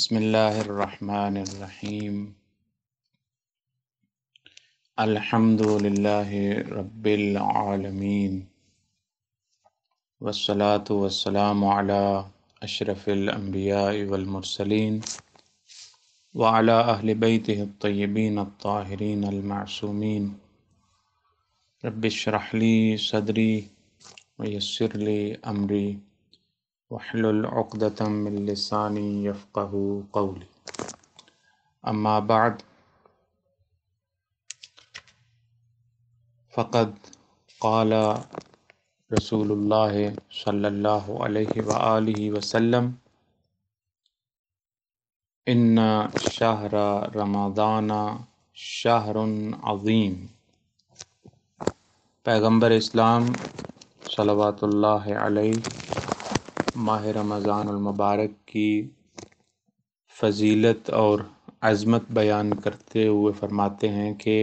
بسم الله الرحمن الرحيم الحمد لله رب العالمين والصلاة والسلام على أشرف الأنبياء والمرسلين وعلى أهل بيته الطيبين الطاهرين المعصومين رب اشرح لي صدري ويسر لي أمري वहलुल उक़दतम कौली अम्माबाद बाद फ़कद क़ाल रसूलुल्लाह सल्लल्लाहु अलैहि व इन शहर रमदाना शाहर अवीम पैगम्बर इस्लाम सलवातुल्लाह अलैहि माह रमज़ानमबारक की फ़ज़ीलत और अज़मत बयान करते हुए फ़रमाते हैं कि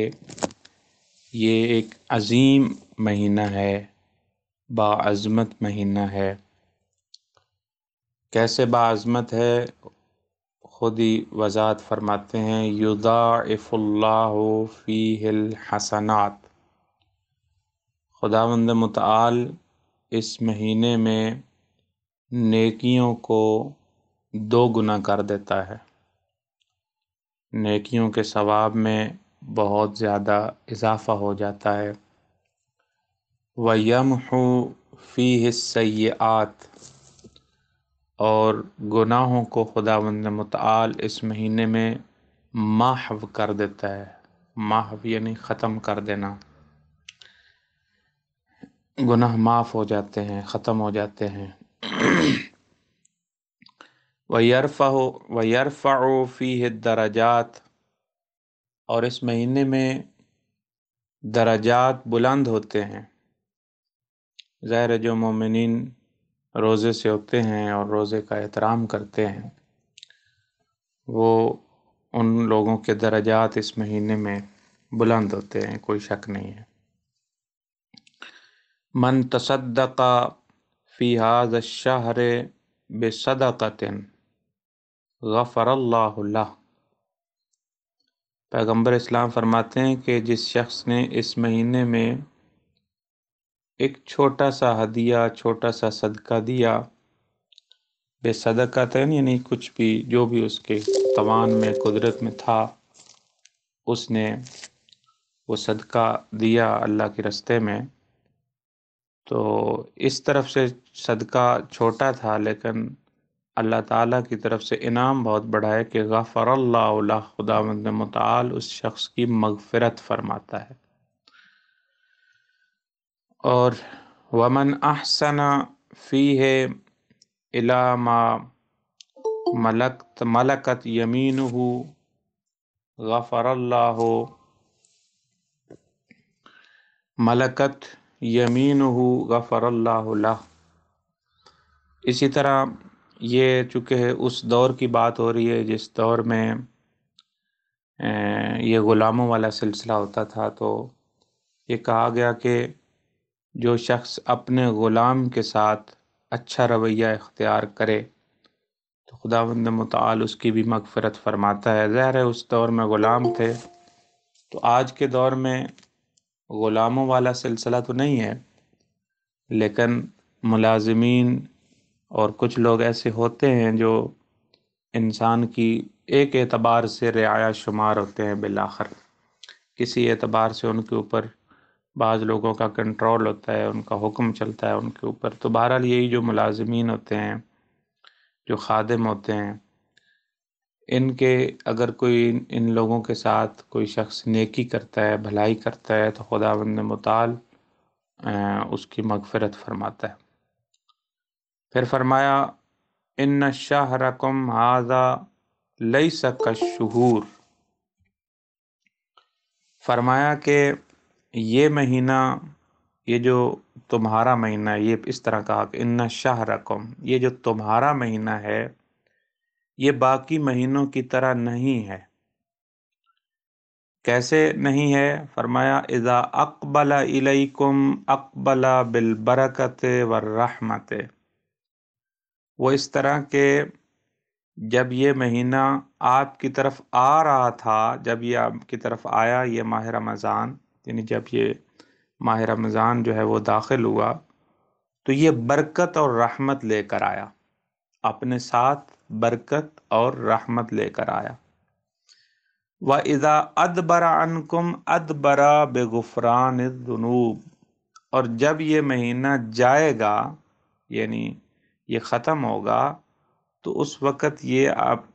ये एक अज़ीम महीना है बाज़मत महीना है कैसे बाज़मत है ख़ुद ही वजात फ़रमाते हैं युदाफ़ुल्ला फ़ी हसनात खुदावंद मताल इस महीने में नेकियों को दो गुना कर देता है नेकियों के सवाब में बहुत ज़्यादा इजाफ़ा हो जाता है व हो फ़ी हिस्सात और गुनाहों को खुदावंद मताल इस महीने में माहव कर देता है माहव यानी ख़त्म कर देना गुनाह माफ़ हो जाते हैं ख़त्म हो जाते हैं वरफ़ा वरफ़ा फ़ी दराजात और इस महीने में दराजात बुलंद होते हैं ज़ाहिर जो ममिन रोज़े से होते हैं और रोज़े का एहतराम करते हैं वो उन लोगों के दराजात इस महीने में बुलंद होते हैं कोई शक नहीं है मन तसद्दका फ़िहाज शहर बसदाक़तिन गफ़र ला पैगम्बर इस्लाम फरमाते हैं कि जिस शख्स ने इस महीने में एक छोटा सा हदिया छोटा सा सदका दिया बेसदकातन तो यानी कुछ भी जो भी उसके तवान में कुदरत में था उसने वो सदका दिया अल्लाह के रस्ते में तो इस तरफ से सदका छोटा था लेकिन अल्लाह ताला की तरफ से इनाम बहुत बड़ा है कि गफ़र खुदावंद मताल उस शख्स की मगफरत फरमाता है और वमन अहसना फ़ी है इलामा मलकत मलकत यमीन हो गफ़र मलकत यमीन हो गफ़र इसी तरह ये चूँकि उस दौर की बात हो रही है जिस दौर में ये ग़ुलामों वाला सिलसिला होता था तो ये कहा गया कि जो शख्स अपने ग़ुलाम के साथ अच्छा रवैया इख्तियार करे तो खुदा मताल उसकी भी मगफरत फरमाता है ज़ाहिर है उस दौर में ग़ुलाम थे तो आज के दौर में ग़ुलामों वाला सिलसिला तो नहीं है लेकिन मुलाजमीन और कुछ लोग ऐसे होते हैं जो इंसान की एक एतबार से रियाया शुमार होते हैं बिलाखर किसी एतबार से उनके ऊपर बाज़ लोगों का कंट्रोल होता है उनका हुक्म चलता है उनके ऊपर तो बहरहाल यही जो मुलाजमीन होते हैं जो खादम होते हैं इनके अगर कोई इन लोगों के साथ कोई शख्स नेकी करता है भलाई करता है तो खुदावंद मताल उसकी मगफरत फरमाता है फिर फरमाया इन शाह रकम हाजा लई सक शहूर फरमाया कि ये महीना ये जो तुम्हारा महीना ये इस तरह कहा कि इन शाह रकम ये जो तुम्हारा महीना है ये बाकी महीनों की तरह नहीं है कैसे नहीं है फरमाया इज़ा अकबला इलैकुम अकबला बिलबरकत रहमत वो इस तरह के जब ये महीना आपकी तरफ आ रहा था जब ये आपकी तरफ आया ये माह रमज़ान यानी जब ये माह रमज़ान जो है वो दाखिल हुआ तो ये बरकत और रहमत लेकर आया अपने साथ बरकत और रहमत लेकर आया व इज़ा अदबरा अनकुम अदबरा बेगुफरान जुनूब और जब ये महीना जाएगा यानी ये ख़त्म होगा तो उस वक़्त ये आप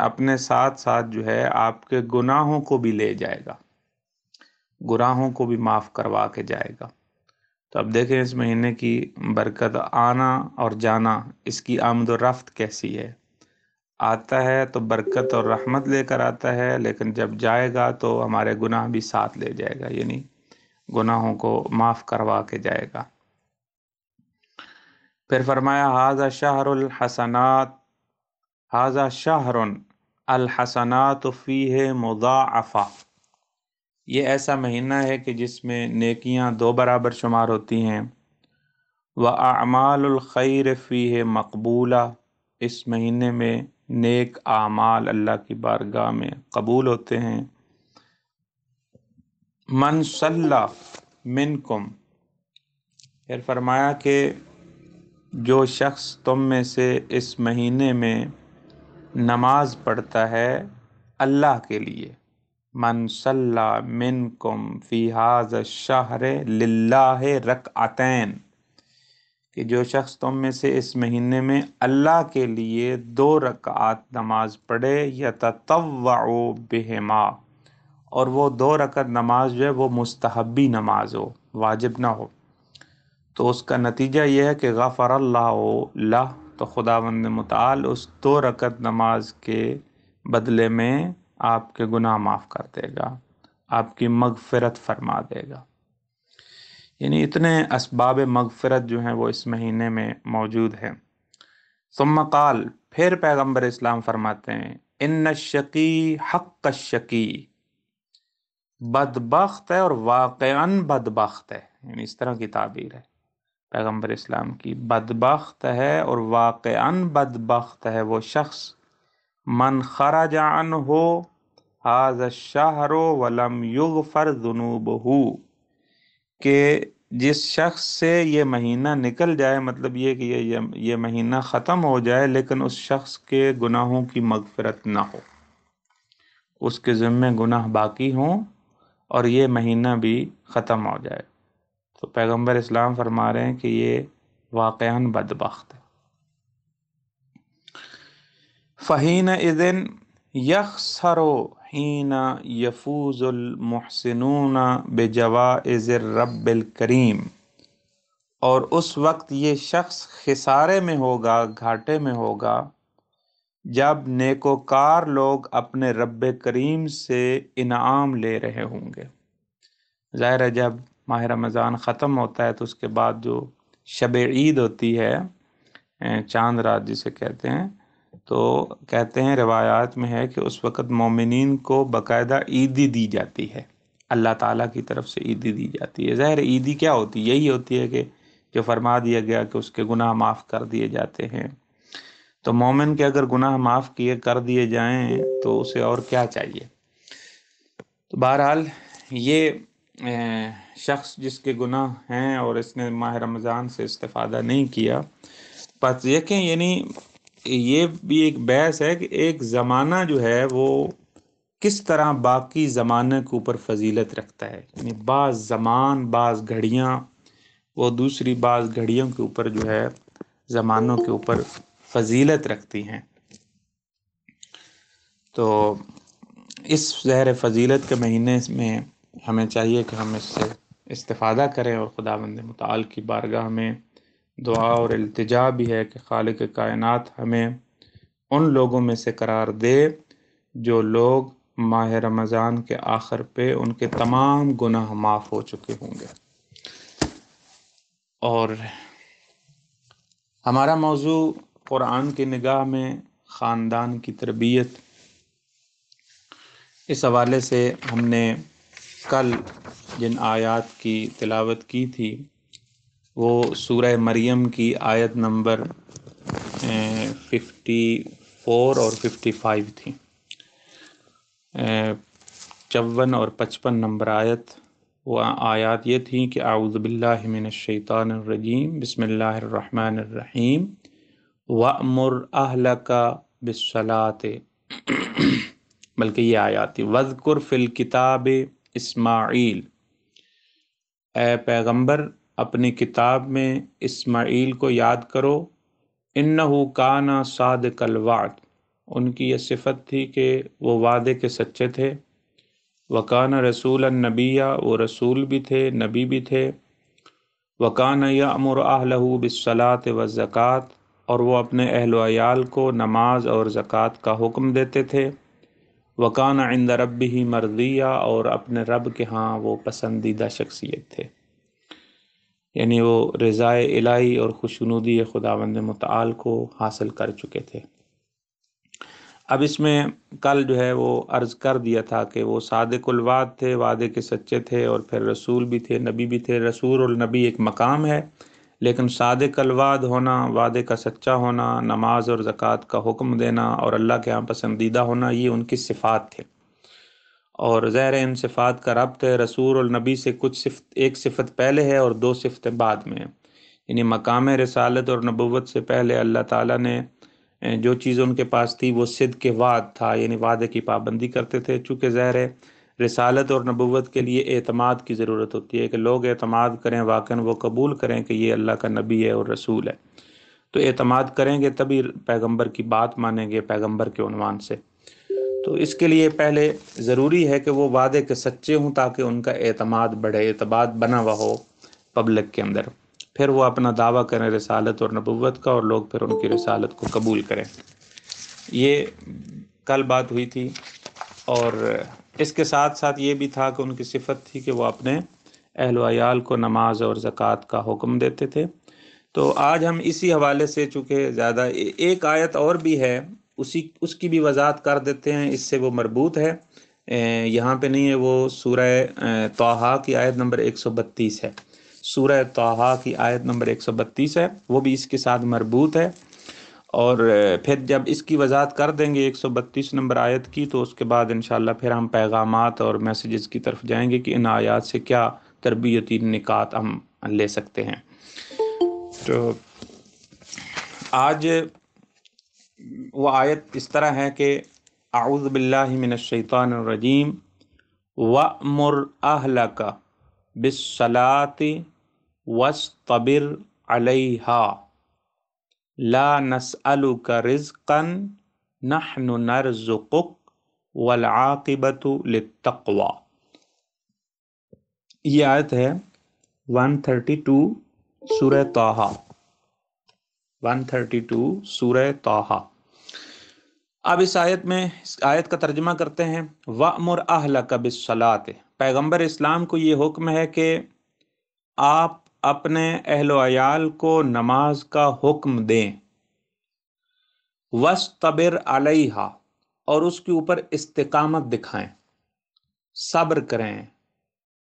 अपने साथ साथ जो है आपके गुनाहों को भी ले जाएगा गुनाहों को भी माफ़ करवा के जाएगा तो अब देखें इस महीने की बरकत आना और जाना इसकी आमद रफ्त कैसी है आता है तो बरकत और रहमत लेकर आता है लेकिन जब जाएगा तो हमारे गुनाह भी साथ ले जाएगा यानी गुनाहों को माफ़ करवा के जाएगा फिर फरमाया हाजा शाहरुल हसनात हाजा शाहरुन अलहसनात फ़ी मुदाफ़ा ये ऐसा महीना है कि जिसमें नेकियां दो बराबर शुमार होती हैं व आमालखैर फ़ी है मकबूला इस महीने में नेक आमाल अल्लाह की बारगाह में कबूल होते हैं मन सल्ला मिनकुम फिर फरमाया कि जो शख्स तुम में से इस महीने में नमाज पढ़ता है अल्लाह के लिए मनसल्ला मिन कुम फ़िहाज शाहर लाह रक आतैन कि जो शख्स तुम में से इस महीने में अल्लाह के लिए दो रकात नमाज पढ़े या तत्व बेहमा और वो दो रकत नमाज जो है वो मुस्तहबी नमाज हो वाजिब ना हो तो उसका नतीजा यह है कि गफ़र अल्लाह तो ख़ुदा वंद मताल उस दो रकत नमाज के बदले में आपके गुनाह माफ़ कर देगा आपकी मगफरत फरमा देगा यानी इतने इसबाब मगफरत जो हैं वो इस महीने में मौजूद हैं सुमकाल फिर पैगम्बर इस्लाम फरमाते हैं इन शकी हक शकी बदबख्त है और वाक़न बदबख्त है यानी इस तरह की ताबीर है पैगम्बर इस्लाम की बदबख्त है और वाक़न बदबख्त है वो शख्स मन खराजान हो हाज शाहरो वलम युग फर जुनूब के जिस शख्स से ये महीना निकल जाए मतलब ये कि ये ये महीना ख़त्म हो जाए लेकिन उस शख्स के गुनाहों की मगफरत ना हो उसके ज़िम्मे गुनाह बाकी हों और ये महीना भी ख़त्म हो जाए तो पैगंबर इस्लाम फरमा रहे हैं कि ये वाक़ान बदबख्त है फ़हीन इज़न यखसरो हीना यफूज़ुलमहसिनून बेजवाज़ रब्बिल करीम और उस वक्त ये शख्स खिसारे में होगा घाटे में होगा जब नेकोकार लोग अपने रब करीम से इनाम ले रहे होंगे ज़ाहिर है जब माह रमज़ान ख़त्म होता है तो उसके बाद जो शब ईद होती है चांद रात जिसे कहते हैं तो कहते हैं रवायात में है कि उस वक़्त मोमिन को बाकायदा ईदी दी जाती है अल्लाह ताला की तरफ से ईदी दी जाती है ज़ाहिर ईदी क्या होती है यही होती है कि जो फरमा दिया गया कि उसके गुनाह माफ़ कर दिए जाते हैं तो मोमिन के अगर गुनाह माफ़ किए कर दिए जाएं तो उसे और क्या चाहिए तो बहरहाल ये शख्स जिसके गुनाह हैं और इसने माह रमज़ान से इस्ता नहीं किया बस यकीन यानी ये भी एक बहस है कि एक ज़माना जो है वो किस तरह बाकी ज़माने के ऊपर फजीलत रखता है यानी बाज़ ज़मान बाज़ घड़ियाँ वो दूसरी बाज़ घड़ियों के ऊपर जो है ज़मानों के ऊपर फजीलत रखती हैं तो इस जहर फजीलत के महीने में हमें चाहिए कि हम इससे इस्तादा करें और खुदा बंद मताल की बारगाह में दुआ और अल्तजा भी है कि खाल कायनत हमें उन लोगों में से करार दे जो लोग माह रमज़ान के आखिर पे उनके तमाम गुनाह माफ़ हो चुके होंगे और हमारा मौजू क़ुरान की निगाह में ख़ानदान की तरबियत इस हवाले से हमने कल जिन आयात की तिलावत की थी वो सूरह मरियम की आयत नंबर फिफ्टी फोर और फिफ्टी फाइव थी चौवन और पचपन नंबर आयत वो आयात ये थी कि आउज़बिल्लिमिनशैतानरजीम बसमीम व अहल का बसलात बल्कि ये आयात थी वज़कुर फ़िल किताब इस्माइल ए पैगम्बर अपनी किताब में इस्माइल को याद करो इन्नहु काना साद कलवाद उनकी यह सिफत थी कि वो वादे के सच्चे थे वकान रसूल नबिया वो रसूल भी थे नबी भी थे वकान यामर आहलहू बिसलात व ज़क़़त और वो अपने अहल को नमाज और ज़क़़त का हुक्म देते थे वकान इंद रब ही मर्दिया और अपने रब के हाँ वो पसंदीदा शख्सियत थे यानी वो रज़ाए इलाही और खुशनुदी खुदावंद मताल को हासिल कर चुके थे अब इसमें कल जो है वो अर्ज़ कर दिया था कि वो सादकुलवाद थे वादे के सच्चे थे और फिर रसूल भी थे नबी भी थे रसूल और नबी एक मकाम है लेकिन सादकलवाद होना वादे का सच्चा होना नमाज और ज़क़़त का हुक्म देना और अल्लाह के यहाँ पसंदीदा होना ये उनकी सिफ़ात थे और ज़ैर इन सिफ़ात का रबत रसूल और नबी से कुछ सिफत एक सिफत पहले है और दो सिफतें बाद में हैं यानी मकाम रसालत और नबूत से पहले अल्लाह ताला ने जो चीज़ उनके पास थी वो सिद के वाद था यानी वादे की पाबंदी करते थे चूँकि ज़ैर रसालत और नबूत के लिए अतमाद की ज़रूरत होती है कि लोग अतमाद करें वाक़न वो कबूल करें कि ये अल्लाह का नबी है और रसूल है तो अतमाद करेंगे तभी पैगम्बर की बात मानेंगे पैगम्बर के अनवान से तो इसके लिए पहले ज़रूरी है कि वो वादे के सच्चे हों ताकि उनका अतमाद बढ़े अतबाद बना हुआ हो पब्लिक के अंदर फिर वो अपना दावा करें रसालत और नबूत का और लोग फिर उनकी रसालत को कबूल करें ये कल बात हुई थी और इसके साथ साथ ये भी था कि उनकी सिफत थी कि वो अपने अहलयाल को नमाज और ज़क़़त का हुक्म देते थे तो आज हम इसी हवाले से चूँकि ज़्यादा एक आयत और भी है उसी उसकी भी वजाहत कर देते हैं इससे वो मरबूत है यहाँ पे नहीं है वो सूरह तोहा की आयत नंबर 132 है सूरह तोहा की आयत नंबर 132 है वो भी इसके साथ मरबूत है और फिर जब इसकी वजाहत कर देंगे 132 नंबर आयत की तो उसके बाद इन फिर हम पैगाम और मैसेजेस की तरफ जाएंगे कि इन आयात से क्या तरबियती निकात हम ले सकते हैं तो आज वो आयत इस तरह है कि आउज़बिल्लिमिनशैतानरजीम वमर अहल का बिसलात वस्तबिर अलहा ला नसअल का रिज़कन नहन नरजुक वलाक़िबत लतवा ये आयत है 132 सूरह ताहा 132 सूरह ताहा अब इस आयत में इस आयत का तर्जमा करते हैं वामर कब कबिसलात पैगम्बर इस्लाम को ये हुक्म है कि आप अपने अहलोयाल को नमाज का हुक्म दें वस तबिर अलहा और उसके ऊपर इस्तकामत दिखाएं सब्र करें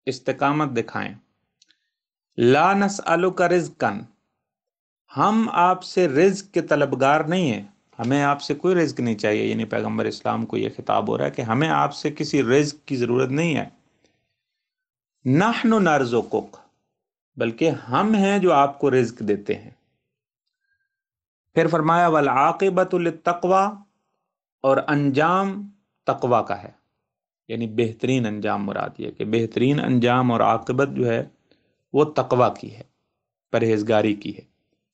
इस्तकामत दिखाएं ला नस अलुका रिजकन हम आपसे रिज्क के तलबगार नहीं हैं हमें आपसे कोई रिज्क नहीं चाहिए यानी पैगम्बर इस्लाम को यह खिताब हो रहा है कि हमें आपसे किसी रिज्क की ज़रूरत नहीं है नाहनो नार्जो कुक बल्कि हम हैं जो आपको रिज्क देते हैं फिर फरमाया वल आकबत तकवा और अंजाम तकवा का है यानी बेहतरीन अंजाम मुराद ये कि बेहतरीन अंजाम और आकबत जो है वो तकवा की है परहेजगारी की है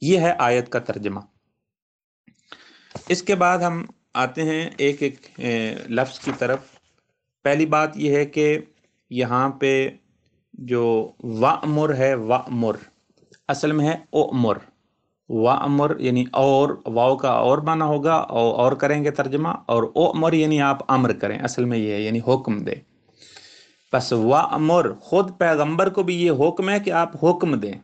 ये है आयत का तर्जमा इसके बाद हम आते हैं एक एक लफ्ज़ की तरफ पहली बात यह है कि यहाँ पे जो वामुर है वामुर असल में है ओमर वामुर यानी और वाओ का और माना होगा और, और करेंगे तर्जमा और ओमर यानी आप अमर करें असल में ये है यानी हुक्म दे बस वामुर खुद पैगंबर को भी ये हुक्म है कि आप हुक्म दें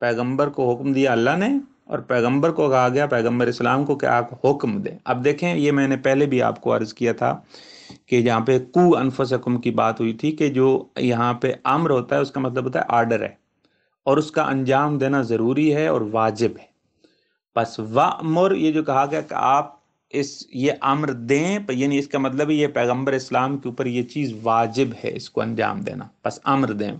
पैगंबर को हुक्म दिया अल्लाह ने और पैगंबर को कहा गया पैगंबर इस्लाम को कि आप हुक्म दें अब देखें ये मैंने पहले भी आपको अर्ज़ किया था कि यहाँ पे कु अनफसकुम की बात हुई थी कि जो यहाँ पे अम्र होता है उसका मतलब होता है आर्डर है और उसका अंजाम देना ज़रूरी है और वाजिब है बस वामर ये जो कहा गया कि आप इस ये अम्र दें यानी इसका मतलब ये पैगंबर इस्लाम के ऊपर ये चीज़ वाजिब है इसको अंजाम देना बस अम्र दें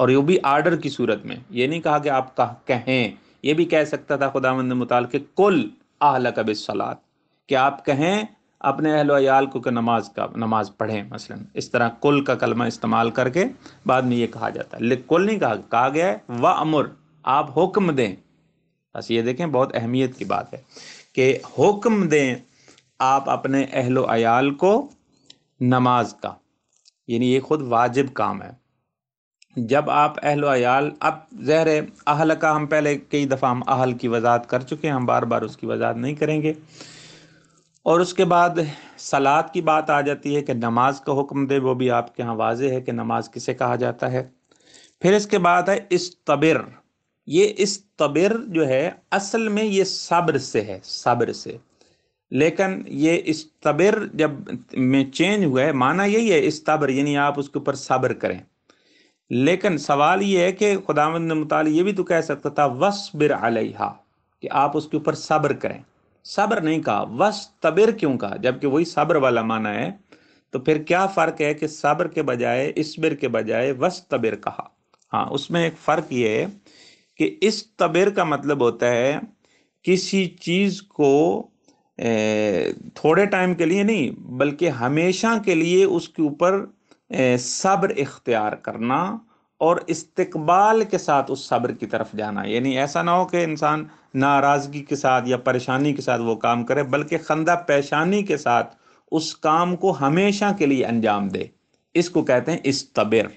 और यो भी आर्डर की सूरत में ये नहीं कहा कि आप कह कहें ये भी कह सकता था खुदावंद मुताल के कुल आहल कब सलात कि आप कहें अपने अहलोयाल को कि नमाज का नमाज पढ़ें मसलन इस तरह कुल का कलमा इस्तेमाल करके बाद में ये कहा जाता है लेकिन कुल नहीं कहा कहा गया है व अमुर आप हुक्म दें बस ये देखें बहुत अहमियत की बात है कि हुक्म दें आप अपने अहलोयाल को नमाज का यानी ये खुद वाजिब काम है जब आप अहल अयाल अब जहर अहल का हम पहले कई दफ़ा हम अहल की वजाहत कर चुके हैं हम बार बार उसकी वजाहत नहीं करेंगे और उसके बाद सलाद की बात आ जाती है कि नमाज का हुक्म दे वो भी आपके यहाँ वाज है कि नमाज किसे कहा जाता है फिर इसके बाद है इस तबिर ये इस तबिर जो है असल में ये सब्र से है सब्र से लेकिन ये इस तबिर जब में चेंज हुआ है माना यही है इस तबर यानी आप उसके ऊपर सब्र करें लेकिन सवाल ये है कि खुदावंद मुताल ये भी तो कह सकता था वसबिर अलहा कि आप उसके ऊपर सब्र करें सब्र नहीं कहा वस तबिर क्यों कहा जबकि वही सब्र वाला माना है तो फिर क्या फ़र्क है कि सब्र के बजाय इसबिर के बजाय वस तबिर कहा हाँ उसमें एक फ़र्क ये है कि इस तबिर का मतलब होता है किसी चीज़ को थोड़े टाइम के लिए नहीं बल्कि हमेशा के लिए उसके ऊपर सब्र इख्तियार करना और इस्तकबाल के साथ उस सब्र की तरफ जाना यानी ऐसा ना हो कि इंसान नाराज़गी के साथ या परेशानी के साथ वो काम करे बल्कि खंदा पेशानी के साथ उस काम को हमेशा के लिए अंजाम दे इसको कहते हैं इस्तबिर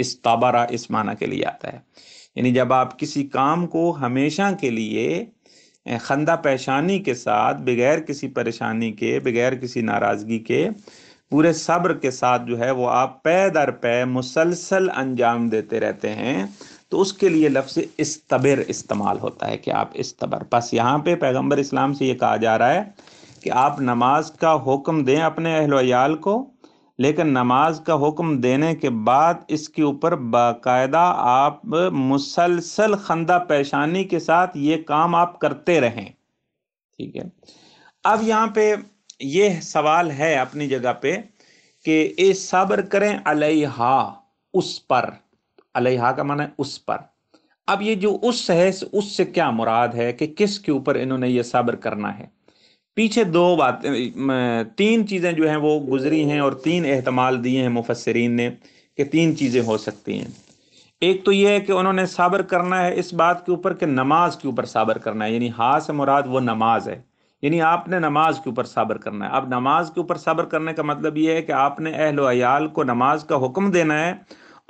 इस्तबरा इस माना के लिए आता है यानी जब आप किसी काम को हमेशा के लिए खंदा पेशानी के साथ बगैर किसी परेशानी के बगैर किसी नाराज़गी के पूरे सब्र के साथ जो है वो आप पै दर पै मुसलसल अंजाम देते रहते हैं तो उसके लिए लफ्ज़ इस्तबिर इस्तेमाल होता है कि आप इस्तबर बस यहाँ पे पैगंबर इस्लाम से ये कहा जा रहा है कि आप नमाज का हुक्म दें अपने अहलोयाल को लेकिन नमाज का हुक्म देने के बाद इसके ऊपर बाकायदा आप मुसलसल खंदा पेशानी के साथ ये काम आप करते रहें ठीक है अब यहाँ पे ये सवाल है अपनी जगह पे कि ए सब्र करें अलहा उस पर अलहा का माना है उस पर अब ये जो उस है उससे क्या मुराद है कि किसके ऊपर इन्होंने ये सब्र करना है पीछे दो बात तीन चीज़ें जो हैं वो गुजरी हैं और तीन अहतमाल दिए हैं मुफसरीन ने कि तीन चीज़ें हो सकती हैं एक तो ये है कि उन्होंने साबर करना है इस बात के ऊपर कि नमाज के ऊपर साबर करना है यानी हा से मुराद वो नमाज है यानी आपने नमाज के ऊपर साबर करना है अब नमाज के ऊपर साबर करने का मतलब ये है कि आपने अहल को नमाज का हुक्म देना है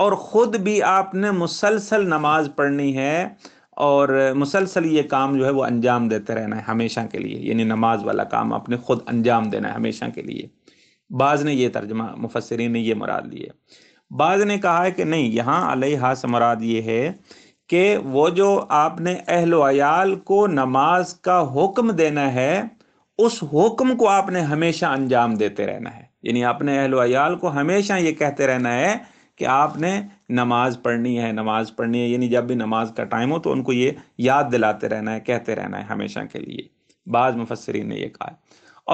और ख़ुद भी आपने मुसलसल नमाज पढ़नी है और मुसलसल ये काम जो है वो अंजाम देते रहना है हमेशा के लिए यानी नमाज वाला काम आपने ख़ुद अंजाम देना है हमेशा के लिए बाज़ ने ये तर्जमा मुफसरीन ने ये मुराद लिया बाज़ ने कहा है कि नहीं यहाँ अलहा से मुराद ये है कि वो जो आपने अहलोयाल को नमाज का हुक्म देना है उस हुक्म को आपने हमेशा अंजाम देते रहना है यानी आपने अहलोयाल को हमेशा ये कहते रहना है कि आपने नमाज पढ़नी है नमाज पढ़नी है यानी जब भी नमाज का टाइम हो तो उनको ये याद दिलाते रहना है कहते रहना है हमेशा के लिए बाज़ मुफसरीन ने यह कहा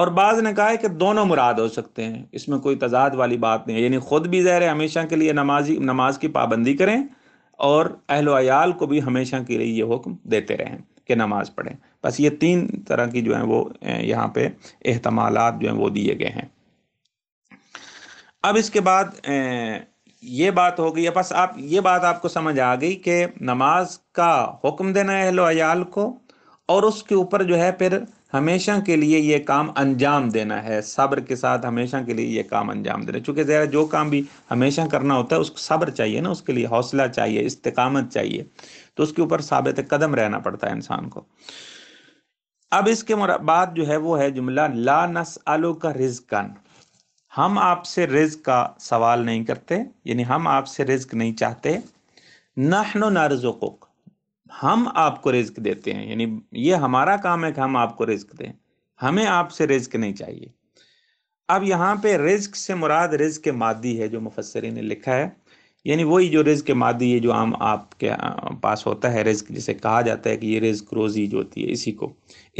और बाज़ ने कहा है कि दोनों मुराद हो सकते हैं इसमें कोई तजाद वाली बात नहीं है यानी ख़ुद भी ज़हर हमेशा के लिए नमाजी नमाज की पाबंदी करें और अहल को भी हमेशा के लिए ये हुक्म देते रहें कि नमाज़ पढ़ें बस ये तीन तरह की जो है वो यहाँ पे अहतमाल जो हैं वो दिए गए हैं अब इसके बाद ये बात हो गई बस आप ये बात आपको समझ आ गई कि नमाज का हुक्म देना है अहल को और उसके ऊपर जो है फिर हमेशा के लिए ये काम अंजाम देना है सब्र के साथ हमेशा के लिए ये काम अंजाम देना चूंकि ज़रा जो काम भी हमेशा करना होता है उसको सब्र चाहिए ना उसके लिए हौसला चाहिए इस्तकामत चाहिए तो उसके ऊपर साबित कदम रहना पड़ता है इंसान को अब इसके बाद जो है वो है जुमला ला नस आलो का रिजकन हम आपसे रिज का सवाल नहीं करते यानी हम आपसे रिज्क नहीं चाहते नहनो नारजोक हम आपको रिस्क देते हैं यानी ये हमारा काम है कि हम आपको रिस्क दें हमें आपसे रिस्क नहीं चाहिए अब यहाँ पे रिस्क से मुराद रिस्क के मादी है जो मुफसरी ने लिखा है यानी वही जो रिस्क के मादी है जो आम आपके पास होता है रिस्क जिसे कहा जाता है कि ये रिस्क रोजी जो होती है इसी को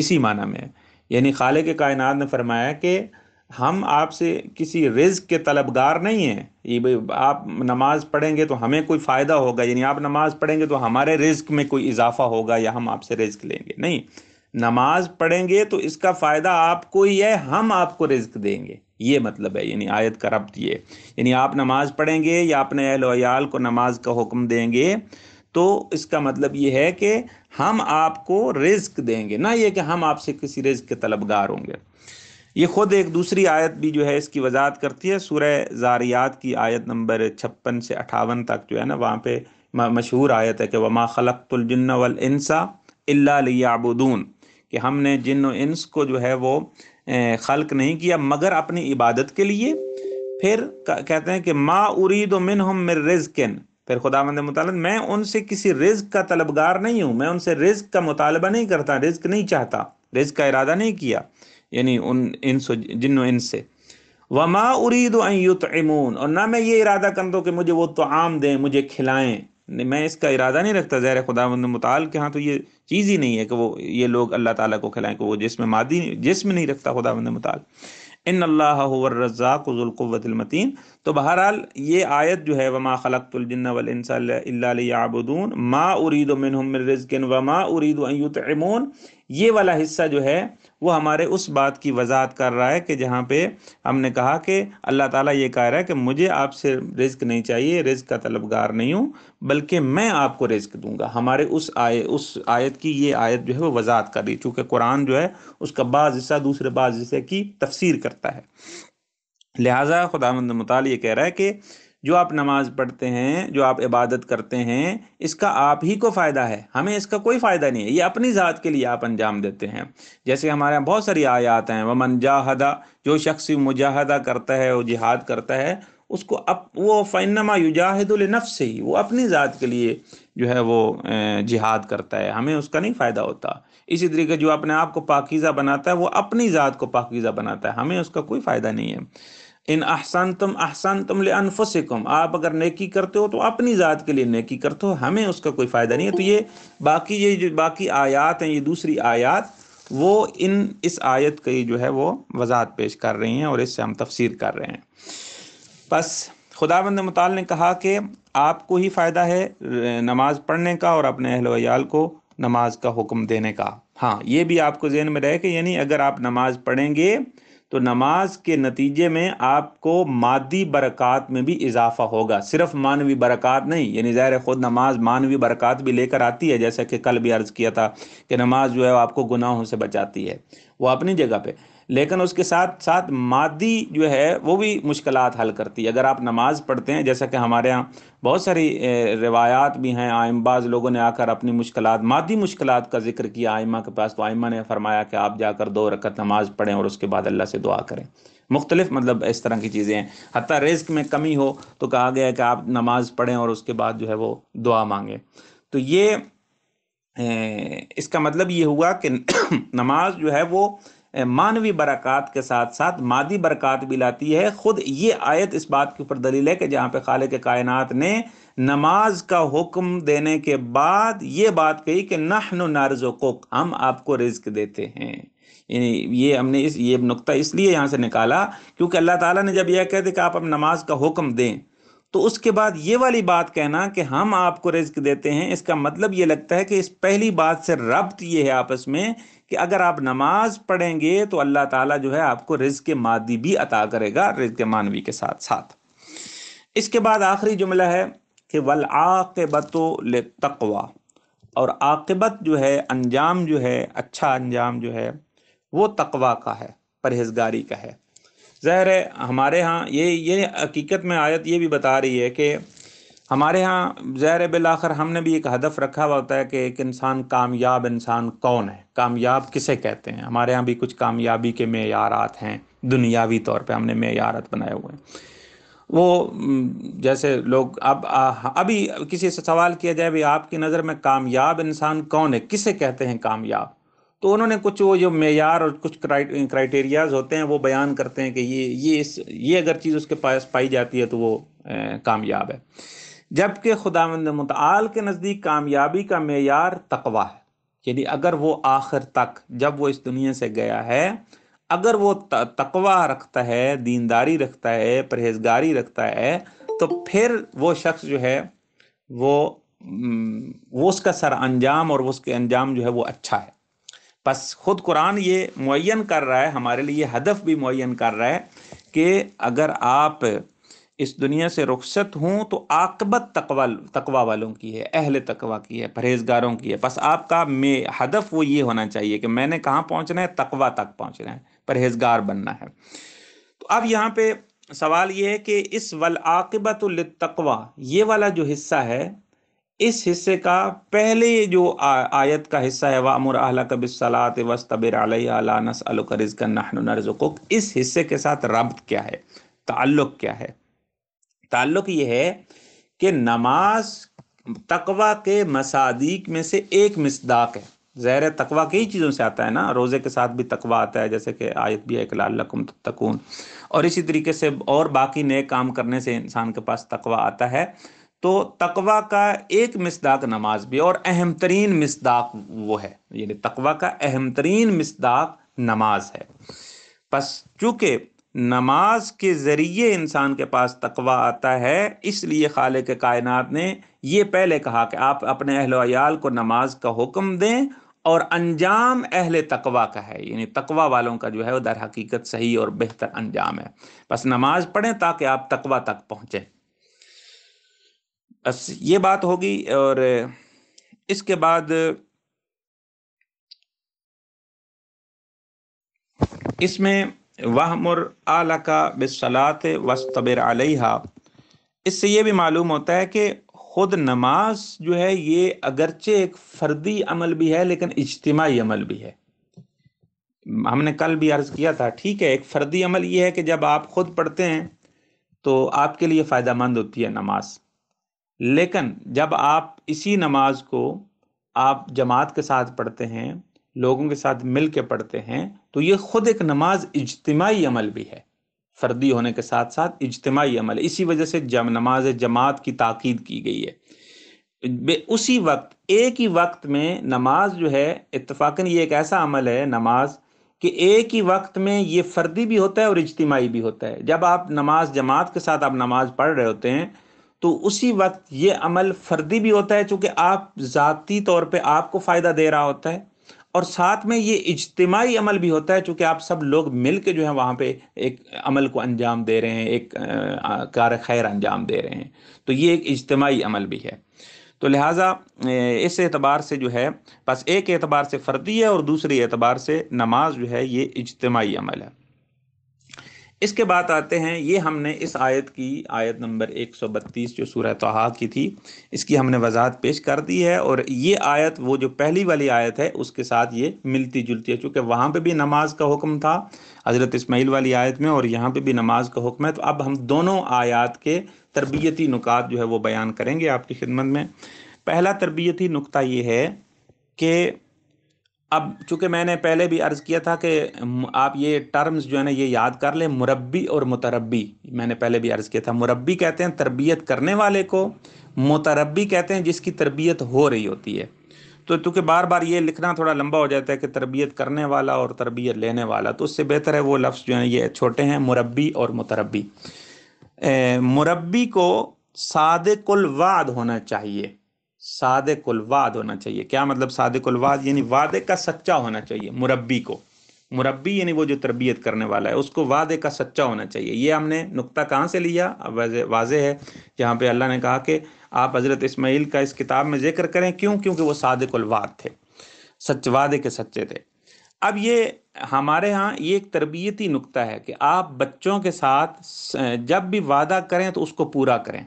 इसी माना में है यानी खाले के कायनात ने फरमाया कि हम आपसे किसी रिज्क के तलबगार नहीं हैं ये आप नमाज पढ़ेंगे तो हमें कोई फ़ायदा होगा यानी आप नमाज पढ़ेंगे तो हमारे रिज्क में कोई इजाफा होगा या हम आपसे रिज्क लेंगे नहीं नमाज पढ़ेंगे तो इसका फ़ायदा आपको ही है हम आपको रिज्क देंगे ये मतलब है यानी आयत का रब्त ये यानी आप नमाज पढ़ेंगे या अपने अहलोयाल को नमाज का हुक्म देंगे तो इसका मतलब ये है कि हम आपको रिज्क देंगे ना ये कि हम आपसे किसी रिज्क के तलबगार होंगे ये खुद एक दूसरी आयत भी जो है इसकी वजाहत करती है सूरह ज़ारियात की आयत नंबर छप्पन से अठावन तक जो है ना वहाँ पे मशहूर आयत है कि वमा खलकतुलजन्न वलसा अल्लाबून कि हमने जिन व इंस को जो है वो खलक़ नहीं किया मगर अपनी इबादत के लिए फिर कहते हैं कि मा उरीद मिन हम मिर रिजकिन फिर खुदा मंद मुताल मैं उनसे किसी रिज्क का तलबगार नहीं हूँ मैं उनसे रिज्क का मुतालबा नहीं करता रिज्क नहीं चाहता रिज्क का इरादा नहीं किया यानी उन इन जिन इन से वमा उरीद अमून और ना मैं ये इरादा कर दो कि मुझे वो तो आम दें मुझे खिलाएं मैं इसका इरादा नहीं रखता ज़हर खुदा मताल के हाँ तो ये चीज़ ही नहीं है कि वो ये लोग अल्लाह ताला को खिलाएं कि वो जिसम मादी जिसम नहीं रखता खुदा मताल इन अल्लाह रज़ाक़ुलमतीन तो बहरहाल ये आयत जो है वमा खलकतुलजन्न वलसाबून मा उरीद मिन रज़किन वमा उरीद अमून ये वाला हिस्सा जो है वो हमारे उस बात की वजाहत कर रहा है कि जहाँ पे हमने कहा कि अल्लाह ताला ये कह रहा है कि मुझे आपसे रिस्क नहीं चाहिए रिस्क का तलबगार नहीं हूँ बल्कि मैं आपको रिस्क दूंगा हमारे उस आय उस आयत की ये आयत जो है वो वजाहत कर रही चूँकि कुरान जो है उसका बाज़ हिस्सा दूसरे बाज़ हिस्से की तफसीर करता है लिहाजा खुदा मंद मताल ये कह रहा है कि जो आप नमाज पढ़ते हैं जो आप इबादत करते हैं इसका आप ही को फ़ायदा है हमें इसका कोई फ़ायदा नहीं है ये अपनी ज़ात के लिए आप अंजाम देते हैं जैसे हमारे यहाँ बहुत सारी आयात हैं वमन जाहदा जो शख्स मुजाहदा करता है वो जिहाद करता है उसको अप वो फ़ैनमा युजाहिदुलनफ़ से ही वो अपनी ज़ात के लिए जो है वो जिहाद करता है हमें उसका नहीं फ़ायदा होता इसी तरीके जो अपने आप को पाकिज़ा बनाता है वो अपनी ज़ात को पाकिज़ा बनाता है हमें उसका कोई फ़ायदा नहीं है इन अहसान तुम अहसान तुम ले अनफुसिकम आप अगर नेकी करते हो तो अपनी ज़ात के लिए नेकी करते हो हमें उसका कोई फ़ायदा नहीं है तो ये बाकी ये जो बाकी आयात हैं ये दूसरी आयात वो इन इस आयत की जो है वो वजात पेश कर रही हैं और इससे हम तफसीर कर रहे हैं बस खुदा बंद मताल ने कहा कि आपको ही फ़ायदा है नमाज़ पढ़ने का और अपने अहलोयाल को नमाज का हुक्म देने का हाँ ये भी आपको जहन में रहे कि यानी अगर आप नमाज़ पढ़ेंगे तो नमाज के नतीजे में आपको मादी बरक़ात में भी इजाफा होगा सिर्फ मानवी बरक़ात नहीं यानी ज़ाहिर ख़ुद नमाज मानवी बरक़ात भी लेकर आती है जैसा कि कल भी अर्ज़ किया था कि नमाज जो है आपको गुनाहों से बचाती है वो अपनी जगह पर लेकिन उसके साथ साथ मादी जो है वो भी मुश्किल हल करती है अगर आप नमाज़ पढ़ते हैं जैसा कि हमारे यहाँ बहुत सारी रवायात भी हैं आयमबाज लोगों ने आकर अपनी मुश्किल मादी मुश्किल का जिक्र किया आयमा के पास तो आयमा ने फरमाया कि आप जाकर दो रकत नमाज़ पढ़ें और उसके बाद अल्लाह से दुआ करें मुख्तलिफ मतलब इस तरह की चीज़ें हैं हती रिस्क में कमी हो तो कहा गया है कि आप नमाज़ पढ़ें और उसके बाद जो है वो दुआ मांगें तो ये इसका मतलब ये हुआ कि नमाज जो है वो मानवी बरक़ात के साथ साथ मादी बरक़ात भी लाती है ख़ुद ये आयत इस बात के ऊपर दलील है कि जहाँ पे के कायनात ने नमाज का हुक्म देने के बाद ये बात कही कि नहन नारजुक हम आपको रिज्क देते हैं ये हमने इस ये नुक्ता इसलिए यहाँ से निकाला क्योंकि अल्लाह ताला ने जब यह कह दिया कि आप अब नमाज का हुक्म दें तो उसके बाद ये वाली बात कहना कि हम आपको रिज्क देते हैं इसका मतलब ये लगता है कि इस पहली बात से रब्त ये है आपस में कि अगर आप नमाज पढ़ेंगे तो अल्लाह ताला जो है आपको रिज के मादी भी अता करेगा रिज के मानवी के साथ साथ इसके बाद आखिरी जुमला है कि वल आकबत तकवा और आकबत जो है अंजाम जो है अच्छा अंजाम जो है वो तकवा का है परहेजगारी का है ज़ाहिर है हमारे यहाँ ये ये हकीकत में आयत ये भी बता रही है कि हमारे यहाँ ज़हर बिलाखर हमने भी एक हदफ रखा हुआ होता है कि एक इंसान कामयाब इंसान कौन है कामयाब किसे कहते हैं हमारे यहाँ भी कुछ कामयाबी के मैारात हैं दुनियावी तौर पर हमने मैारात बनाए हुए हैं वो जैसे लोग अब अभी किसी से सवाल किया जाए भाई आपकी नज़र में कामयाब इंसान कौन है किसे कहते हैं कामयाब तो उन्होंने कुछ वो जो मैार और कुछ क्राइटेरियाज होते हैं वो बयान करते हैं कि ये ये इस ये अगर चीज़ उसके पास पाई जाती है तो वो कामयाब है जबकि खुदावंद मताल के नज़दीक कामयाबी का मैार तकवा है यानी अगर वो आखिर तक जब वो इस दुनिया से गया है अगर वो तकवा रखता है दीनदारी रखता है परहेजगारी रखता है तो फिर वो शख्स जो है वो वो उसका सर अंजाम और उसके अंजाम जो है वो अच्छा है बस खुद कुरान ये मुन कर रहा है हमारे लिए हदफ भी मुन कर रहा है कि अगर आप इस दुनिया से रुखसत हूँ तो आकबत तकवा तकवा वालों की है अहल तकवा की है परहेजगारों की है बस आपका मे हदफ वो ये होना चाहिए कि मैंने कहाँ पहुँचना है तकवा तक पहुँचना है परहेजगार बनना है तो अब यहाँ पे सवाल ये है कि इस वल आकबत तकवा ये वाला जो हिस्सा है इस हिस्से का पहले जो आयत का हिस्सा है वाम अहला वबिर वस्तबिर अला नस अलकरज इस हिस्से के साथ रब क्या है ताल्लुक़ क्या है ताल्लुक ये है कि नमाज तकवा के मसादिक में से एक मिसदाक है जहर तकवा कई चीज़ों से आता है ना रोज़े के साथ भी तकवा आता है जैसे कि आयत भी है कलाकुम तकून और इसी तरीके से और बाकी नए काम करने से इंसान के पास तकवा आता है तो तकवा का एक मिसदाक नमाज भी और अहम तरीन मिसदाक वो है यानी तकवा का अहम तरीन मिसदाक नमाज है बस चूँकि नमाज के ज़रिए इंसान के पास तकवा आता है इसलिए खाले के कायनात ने यह पहले कहा कि आप अपने अहलोयाल को नमाज का हुक्म दें और अंजाम अहल तकवा का है यानी तकवा वालों का जो है वह दर हकीकत सही और बेहतर अंजाम है बस नमाज पढ़ें ताकि आप तकवा तक पहुँचें बस ये बात होगी और इसके बाद इसमें वाहमर आलका बिसलात वस्तबिर अलहा इससे ये भी मालूम होता है कि ख़ुद नमाज जो है ये अगरचे एक फ़र्दी अमल भी है लेकिन इज्तमाही अमल भी है हमने कल भी अर्ज़ किया था ठीक है एक फ़र्दी अमल ये है कि जब आप ख़ुद पढ़ते हैं तो आपके लिए फ़ायदा मंद होती है नमाज लेकिन जब आप इसी नमाज को आप जमात के साथ पढ़ते हैं लोगों के साथ मिल के पढ़ते हैं तो ये खुद एक नमाज इज्तमाही अमल भी है फर्दी होने के साथ साथ इज्तमाही अमल इसी वजह से जम नमाज जमात की ताकीद की गई है उसी वक्त एक ही वक्त में नमाज जो है इतफाक़न ये एक ऐसा अमल है नमाज कि एक ही वक्त में ये फर्दी भी होता है और इज्तमाही भी होता है जब आप नमाज जमात के साथ आप नमाज पढ़ रहे होते हैं तो उसी वक्त ये अमल फर्दी भी होता है चूँकि आप ज़ाती तौर पर आपको फ़ायदा दे रहा होता है और साथ में ये इज्तमाही अमल भी होता है चूँकि आप सब लोग मिल के जो है वहाँ पे एक अमल को अंजाम दे रहे हैं एक कार खैर अंजाम दे रहे हैं तो ये एक इज्तमाही अमल भी है तो लिहाजा इस एतबार से जो है बस एक एतबार से फ़र्दी है और दूसरे एतबार से नमाज जो है ये इज्तमाही अमल है इसके बाद आते हैं ये हमने इस आयत की आयत नंबर 132 जो सूरह तहा की थी इसकी हमने वजाहत पेश कर दी है और ये आयत वो जो पहली वाली आयत है उसके साथ ये मिलती जुलती है चूँकि वहाँ पे भी नमाज का हुक्म था हज़रत इस्माइल वाली आयत में और यहाँ पे भी नमाज का हुक्म है तो अब हम दोनों आयात के तरबियती नुकात जो है वो बयान करेंगे आपकी खिदमत में पहला तरबियती नुकता ये है कि अब चूंकि मैंने पहले भी अर्ज़ किया था कि आप ये टर्म्स जो है ना ये याद कर लें मुरबी और मुतरबी मैंने पहले भी अर्ज़ किया था मुरबी कहते हैं तरबियत करने वाले को मुतरबी कहते हैं जिसकी तरबियत हो रही होती है तो चूंकि बार बार ये लिखना थोड़ा लंबा हो जाता है कि तरबियत करने वाला और तरबियत लेने वाला तो उससे बेहतर है वो लफ्ज़ जो है ये छोटे हैं मुरबी और मुतरबी मुरबी को सादकुल वाद होना चाहिए सादे कुलवाद होना चाहिए क्या मतलब सादे कुलवाद यानी वादे का सच्चा होना चाहिए मुरब्बी को मुरब्बी यानी वो जो तरबियत करने वाला है उसको वादे का सच्चा होना चाहिए ये हमने नुक्ता कहाँ से लिया वाज है जहाँ पे अल्लाह ने कहा कि आप हज़रत इसमाइल का इस किताब में जिक्र करें क्यों क्योंकि वो सादे कुलवाद थे सच वादे के सच्चे थे अब ये हमारे यहाँ ये एक तरबियती नुकता है कि आप बच्चों के साथ जब भी वादा करें तो उसको पूरा करें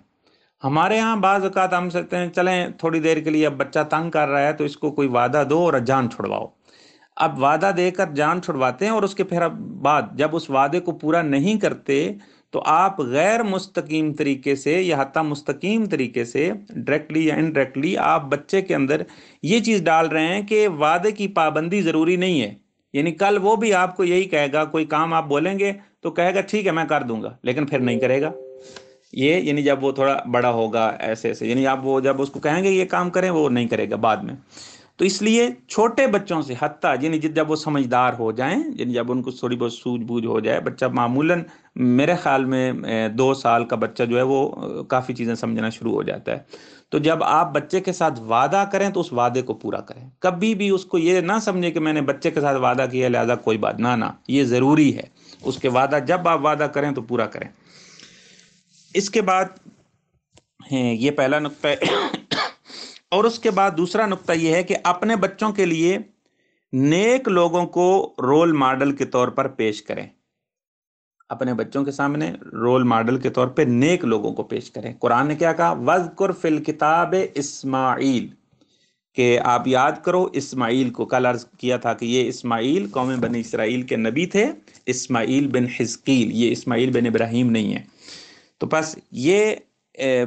हमारे यहाँ बाज अकात हम सकते हैं चलें थोड़ी देर के लिए अब बच्चा तंग कर रहा है तो इसको कोई वादा दो और जान छुड़वाओ अब वादा देकर जान छुड़वाते हैं और उसके फिर अब बाद जब उस वादे को पूरा नहीं करते तो आप गैर मुस्तकीम तरीके से या हता मुस्तकीम तरीके से डायरेक्टली या इनडायरेक्टली आप बच्चे के अंदर ये चीज़ डाल रहे हैं कि वादे की पाबंदी ज़रूरी नहीं है यानी कल वो भी आपको यही कहेगा कोई काम आप बोलेंगे तो कहेगा ठीक है मैं कर दूंगा लेकिन फिर नहीं तो करेगा ये यानी जब वो थोड़ा बड़ा होगा ऐसे ऐसे यानी आप वो जब उसको कहेंगे ये काम करें वो नहीं करेगा बाद में तो इसलिए छोटे बच्चों से हत्या यानी जब वो समझदार हो जाए यानी जब उनको थोड़ी बहुत सूझबूझ हो जाए बच्चा मामूलन मेरे ख्याल में दो साल का बच्चा जो है वो काफ़ी चीज़ें समझना शुरू हो जाता है तो जब आप बच्चे के साथ वादा करें तो उस वादे को पूरा करें कभी भी उसको ये ना समझे कि मैंने बच्चे के साथ वादा किया लिहाजा कोई बात ना ना ये ज़रूरी है उसके वादा जब आप वादा करें तो पूरा करें इसके बाद ये पहला नुकता है और उसके बाद दूसरा नुकता यह है कि अपने बच्चों के लिए नेक लोगों को रोल मॉडल के तौर पर पेश करें अपने बच्चों के सामने रोल मॉडल के तौर पे नेक लोगों को पेश करें कुरान ने क्या कहा वजकुर फिल किताब इस्माइल के आप याद करो इस्माइल को कल अर्ज किया था कि ये इस्माइल कौम बन इसराइल के नबी थे इस्माइल बिन हिजकील ये इस्माइल बिन इब्राहिम नहीं है तो बस ये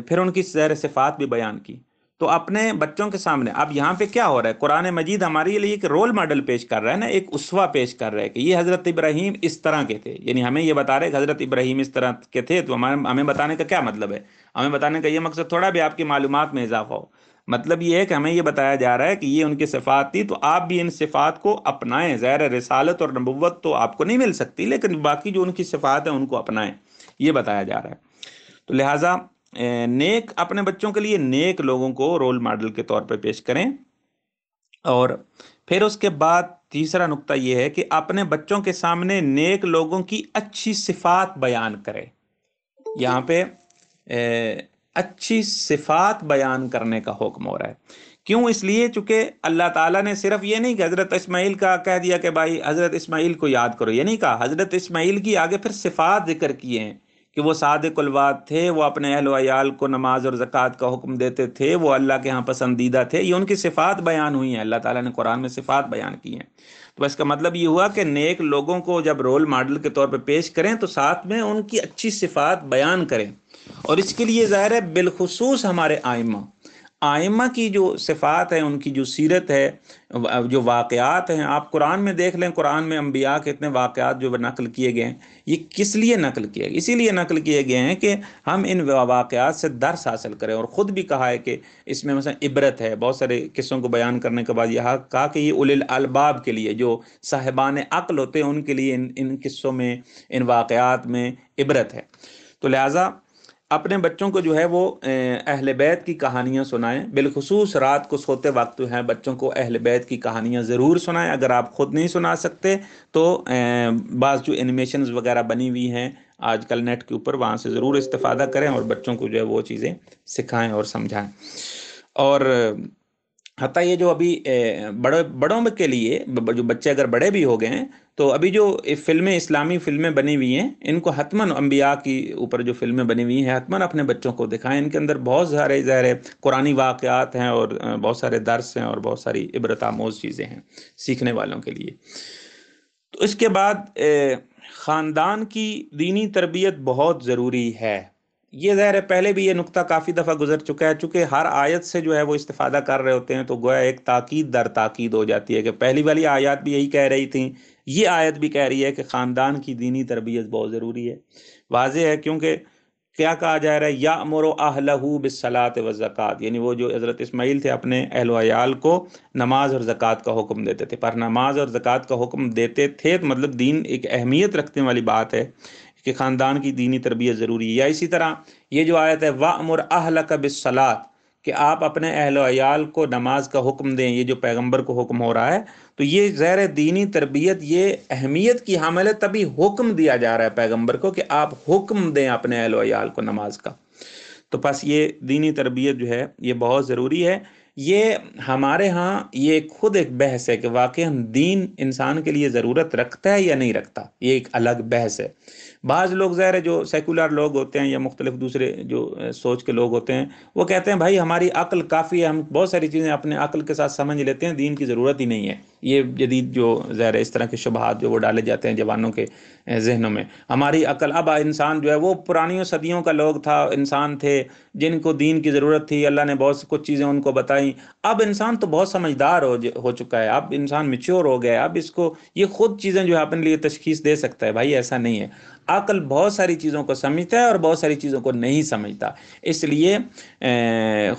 फिर उनकी सैर सिफात भी बयान की तो अपने बच्चों के सामने अब यहाँ पे क्या हो रहा है कुरान मजीद हमारे लिए एक रोल मॉडल पेश कर रहा है ना एक उसवा पेश कर रहा है कि ये हज़रत इब्राहिम इस तरह के थे यानी हमें ये बता रहे कि हज़रत इब्राहिम इस तरह के थे तो हमारे हमें बताने का क्या मतलब है हमें बताने का ये मकसद थोड़ा भी आपकी मालूम में इजाफा हो मतलब ये है कि हमें ये बताया जा रहा है कि ये उनकी सिफात थी तो आप भी इन सिफात को अपनाएं ज़ैर रसालत और नबूत तो आपको नहीं मिल सकती लेकिन बाकी जो उनकी सिफात है उनको अपनाएं ये बताया जा रहा है तो लिहाजा नेक अपने बच्चों के लिए नेक लोगों को रोल मॉडल के तौर पर पेश करें और फिर उसके बाद तीसरा नुक्ता यह है कि अपने बच्चों के सामने नेक लोगों की अच्छी सिफात बयान करें यहाँ पे ए, अच्छी सिफात बयान करने का हुक्म हो रहा है क्यों इसलिए चूँकि अल्लाह ताला ने सिर्फ ये नहीं कि हज़रत इस्माइल का कह दिया कि भाई हज़रत इस्माइल को याद करो ये नहीं कहा हज़रत इस्माइल की आगे फिर सिफात जिक्र किए हैं कि वो साद कुलवाद थे वो अपने अहल वयाल को नमाज और ज़क़़त का हुक्म देते थे वो अल्लाह के यहाँ पसंदीदा थे ये उनकी सिफ़ात बयान हुई हैं अल्लाह ताला ने कुरान में सिफ़ात बयान की हैं तो इसका मतलब ये हुआ कि नेक लोगों को जब रोल मॉडल के तौर पर पेश करें तो साथ में उनकी अच्छी सिफ़ात बयान करें और इसके लिए ज़ाहिर है बिलखसूस हमारे आइमा आयमा की जो सिफ़ात है उनकी जो सीरत है जो वाक़ात हैं आप कुरान में देख लें कुरान में अम्बिया के इतने वाक़ात जो नकल किए गए हैं ये किस लिए नकल किए गए इसीलिए नकल किए गए हैं कि हम इन वाक़ात से दर्स हासिल करें और ख़ुद भी कहा है कि इसमें मतलब इबरत है बहुत सारे किस्सों को बयान करने के बाद यह कहा कि ये उल अलबाब के लिए जो साहिबान अक्ल होते हैं उनके लिए इन इन किस्सों में इन वाक़ात में इबरत है तो लिहाजा अपने बच्चों को जो है वो अहल बैत की कहानियाँ सुनाएं बिलखसूस रात को सोते वक्त जो है बच्चों को अहल बैत की कहानियाँ ज़रूर सुनाएं अगर आप ख़ुद नहीं सुना सकते तो बाज़ जो एनिमेशन वगैरह बनी हुई हैं आजकल नेट के ऊपर वहाँ से ज़रूर इस्ता करें और बच्चों को जो है वो चीज़ें सिखाएँ और समझाएँ और हत्या ये जो अभी बड़े बड़ों के लिए जो बच्चे अगर बड़े भी हो गए हैं तो अभी जो फिल्में इस्लामी फिल्में बनी हुई हैं इनको हतमन अम्बिया की ऊपर जो फिल्में बनी हुई हैं हतमन अपने बच्चों को दिखाएं इनके अंदर बहुत सारे ज़ाहिर कुरानी वाक़ात हैं और बहुत सारे दर्स हैं और बहुत सारी इबरत आमोज चीज़ें हैं सीखने वालों के लिए तो इसके बाद ख़ानदान की दीनी तरबियत बहुत ज़रूरी है ये जहर है पहले भी ये नुकता काफ़ी दफ़ा गुजर चुका है चूंकि हर आयत से जो है वो इस्तेफादा कर रहे होते हैं तो गोया एक ताक़ीद दर ताक़ीद हो जाती है कि पहली वाली आयत भी यही कह रही थी ये आयत भी कह रही है कि ख़ानदान की दीनी तरबियत बहुत ज़रूरी है वाज है क्योंकि क्या कहा जा रहा है या अमर आहलहू बिसलात व ज़क़़त यानी वो जो हज़रत इसमाइल थे अपने अहलोयाल को नमाज और ज़क़़त का हुक्म देते थे पर नमाज और ज़क़़त का हुक्म देते थे तो मतलब दीन एक अहमियत रखने वाली बात है कि ख़ानदान की दीनी तरबियत ज़रूरी है या इसी तरह ये जो आयत है अमर अहल कबलात कि आप अपने अहल को नमाज का हुक्म दें ये जो पैगंबर को हुक्म हो रहा है तो ये ज़ैर दीनी तरबियत ये अहमियत की हामिल है तभी हुक्म दिया जा रहा है पैगंबर को कि आप हुक्म दें अपने अहल को नमाज का तो बस ये दीनी तरबियत जो है ये बहुत ज़रूरी है ये हमारे यहाँ ये खुद एक बहस है कि वाकई दीन इंसान के लिए ज़रूरत रखता है या नहीं रखता ये एक अलग बहस है बाज़ लोग ज़ाहिर है जो सेकुलर लोग होते हैं या मुख्तलिफ दूसरे जो सोच के लोग होते हैं वो कहते हैं भाई हमारी अकल काफ़ी है हम बहुत सारी चीज़ें अपने अकल के साथ समझ लेते हैं दीन की ज़रूरत ही नहीं है ये जदीद जो ज़ाहिर इस तरह के शबहत जो वो डाले जाते हैं जवानों के जहनों में हमारी अकल अब इंसान जो है वो पुरानी सदियों का लोग था इंसान थे जिनको दीन की ज़रूरत थी अल्लाह ने बहुत कुछ चीज़ें उनको बताई अब इंसान तो बहुत समझदार हो हो चुका है अब इंसान मेच्योर हो गया है अब इसको ये खुद चीज़ें जो है अपने लिए तशखीस दे सकता है भाई ऐसा नहीं है अकल बहुत सारी चीज़ों को समझता है और बहुत सारी चीज़ों को नहीं समझता इसलिए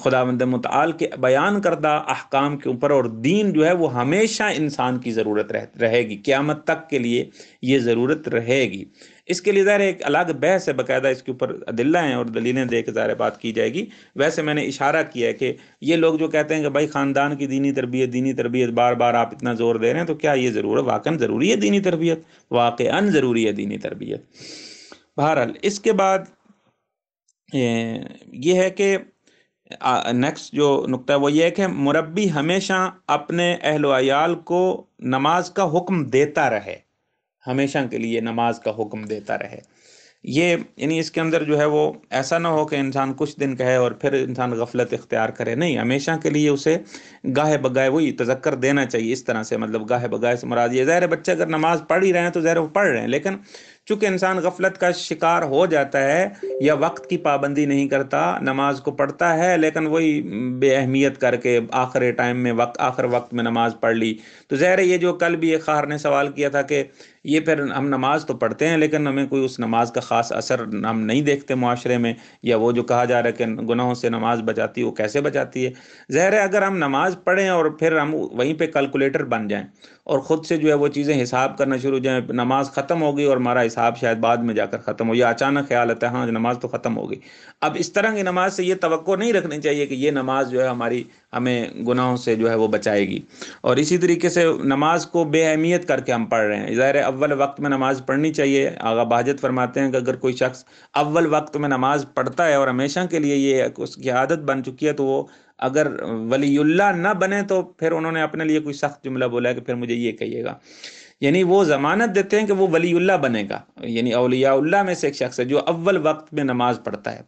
खुदावंद मताल के बयान करदा अहकाम के ऊपर और दीन जो है वो हमेशा इंसान की ज़रूरत रह रहेगी क़्यामत तक के लिए ये ज़रूरत रहेगी इसके लिए ज़ाहिर एक अलग बहस है बाकायदा इसके ऊपर अदिल्ला हैं और दलीलें देख ज़ाहिर बात की जाएगी वैसे मैंने इशारा किया है कि ये लोग जो कहते हैं कि भाई ख़ानदान की दीनी तरबियत दीनी तरबियत बार बार आप इतना ज़ोर दे रहे हैं तो क्या ये ज़रूर है वाकन ज़रूरी है दीनी तरबियत वाक़ ज़रूरी है दीनी तरबियत बहरहाल इसके बाद ये है कि नेक्स्ट जो नुकता है वो ये है कि मुरबी हमेशा अपने अहलोयाल को नमाज का हुक्म देता रहे हमेशा के लिए नमाज का हुक्म देता रहे ये यानी इसके अंदर जो है वो ऐसा ना हो कि इंसान कुछ दिन कहे और फिर इंसान गफलत इख्तियार करे नहीं हमेशा के लिए उसे गाहे बगाए वही तजक्कर देना चाहिए इस तरह से मतलब गाहे बगाए से मुराद ये ज़ाहिर बच्चे अगर नमाज़ पढ़ ही रहे हैं तो ज़ाहिर वो पढ़ रहे हैं लेकिन चूंकि इंसान गफलत का शिकार हो जाता है या वक्त की पाबंदी नहीं करता नमाज को पढ़ता है लेकिन वही बेअहमियत करके आखिर टाइम में वक्त आखिर वक्त में नमाज पढ़ ली तो ज़हर ये जो कल भी एक खार ने सवाल किया था कि ये फिर हम नमाज तो पढ़ते हैं लेकिन हमें कोई उस नमाज का ख़ास असर हम नहीं देखते माशरे में या वो जो कहा जा रहा है कि गुनाहों से नमाज बचाती है वो कैसे बचाती है ज़हर अगर हम नमाज पढ़ें और फिर हम वहीं पर कैलकुलेटर बन जाएँ और ख़ुद से जो है वो चीज़ें हिसाब करना शुरू जो है नमाज ख़त्म हो गई और हमारा हिसाब शायद बाद में जाकर ख़त्म हो या अचानक ख्याल आता है हाँ नमाज तो ख़त्म हो गई अब इस तरह की नमाज से ये तो नहीं रखनी चाहिए कि ये नमाज जो है हमारी हमें गुनाहों से जो है वो बचाएगी और इसी तरीके से नमाज को बेअहमियत करके हम पढ़ रहे हैं ज़ाहिर अव्वल वक्त में नमाज पढ़नी चाहिए आगा बाजत फरमाते हैं कि अगर कोई शख्स अव्वल वक्त में नमाज पढ़ता है और हमेशा के लिए ये उसकी आदत बन चुकी है तो वो अगर वलील्ला न बने तो फिर उन्होंने अपने लिए कोई सख्त जुमला बोला है कि फिर मुझे ये कहिएगा यानी वो ज़मानत देते हैं कि वो वलीयुल्ला बनेगा यानी अलिया में से एक शख्स है जो अव्वल वक्त में नमाज पढ़ता है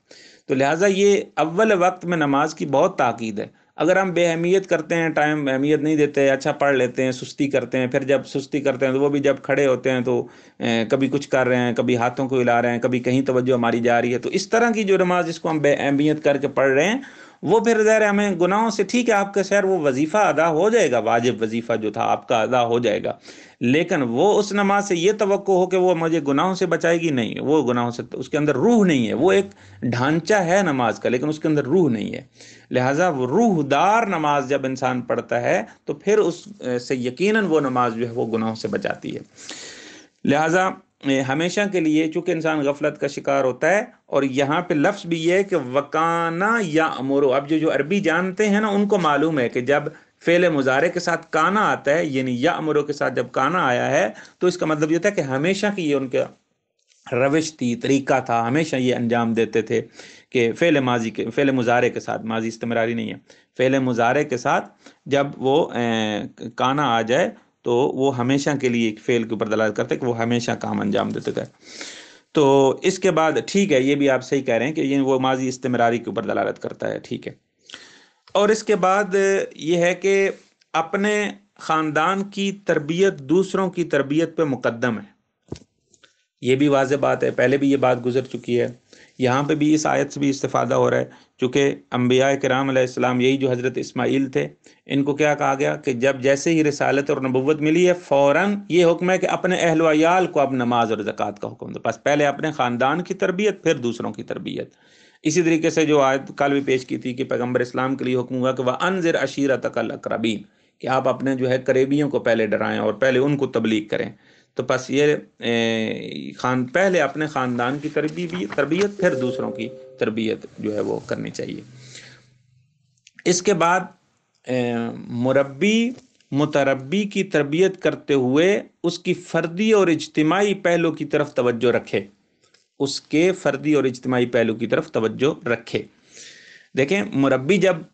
तो लिहाजा ये अव्वल वक्त में नमाज की बहुत ताकीद है अगर हम बेहमियत करते हैं टाइम अहमियत नहीं देते अच्छा पढ़ लेते हैं सुस्ती करते हैं फिर जब सुस्ती करते हैं तो वो भी जब खड़े होते हैं तो ए, कभी कुछ कर रहे हैं कभी हाथों को हिला रहे हैं कभी कहीं तवज्जो हमारी जा रही है तो इस तरह की जो नमाज जिसको हम बेहमियत करके पढ़ रहे हैं वो फिर ज़हर हमें गुनाहों से ठीक है आपका शहर वो वजीफ़ा अदा हो जाएगा वाजिब वजीफ़ा जो था आपका अदा हो जाएगा लेकिन वो उस नमाज से ये तो हो कि वो मुझे गुनाहों से बचाएगी नहीं वो गुनाहों से तो उसके अंदर रूह नहीं है वो एक ढांचा है नमाज का लेकिन उसके अंदर रूह नहीं है लिहाजा वो रूहदार नमाज जब इंसान पढ़ता है तो फिर उससे यकीन वो नमाज जो है वो गुनाहों से बचाती है लिहाजा हमेशा के लिए चूंकि इंसान गफलत का शिकार होता है और यहाँ पे लफ्ज़ भी ये है कि वकाना या अमोरो अब जो जो अरबी जानते हैं ना उनको मालूम है कि जब फेल मुजारे के साथ काना आता है यानी या अमरों के साथ जब काना आया है तो इसका मतलब ये था कि हमेशा की ये उनका रविश थी तरीका था हमेशा ये अंजाम देते थे कि फेल माजी के फेल मुजारे के साथ माजी इस्तेमारी नहीं है फेल मुजारे के साथ जब वो ए, काना आ जाए तो वो हमेशा के लिए एक फेल के ऊपर दलालत करते कि वो हमेशा काम अंजाम देते गए तो इसके बाद ठीक है ये भी आप सही कह रहे हैं कि ये वो माजी इस्तेमरारी के ऊपर दलालत करता है ठीक है और इसके बाद ये है कि अपने ख़ानदान की तरबियत दूसरों की तरबियत पे मुकदम है ये भी वाज बात है पहले भी ये बात गुजर चुकी है यहाँ पे भी इस आयत से भी इस्तेफादा हो रहा है चूँकि अम्बिया कराम आसमाम यही जो हज़रत इसमाइल थे इनको क्या कहा गया कि जब जैसे ही रसालत और नबूत मिली है फ़ौर ये हुक्म है कि अपने अहलवायाल को अब नमाज और ज़क़़त का हुक्म दो बस पहले अपने ख़ानदान की तरबियत फिर दूसरों की तरबियत इसी तरीके से जो आयत कल भी पेश की थी कि पैगम्बर इस्लाम के लिए हुक्म हुआ कि वह अनजर अशीरा तकल अक्रबीन कि आप अपने जो है करेबियों को पहले डराएं और पहले उनको तबलीग करें तो बस ये खान पहले अपने ख़ानदान की तरबी भी तरबियत फिर दूसरों की तरबियत जो है वो करनी चाहिए इसके बाद मुरबी मुतरबी की तरबियत करते हुए उसकी फ़र्दी और इज्तमाही पहलू की तरफ तवज्जो रखे उसके फ़र्दी और इज्तमाही पहलू की तरफ तवज्जो रखे देखें मुरबी जब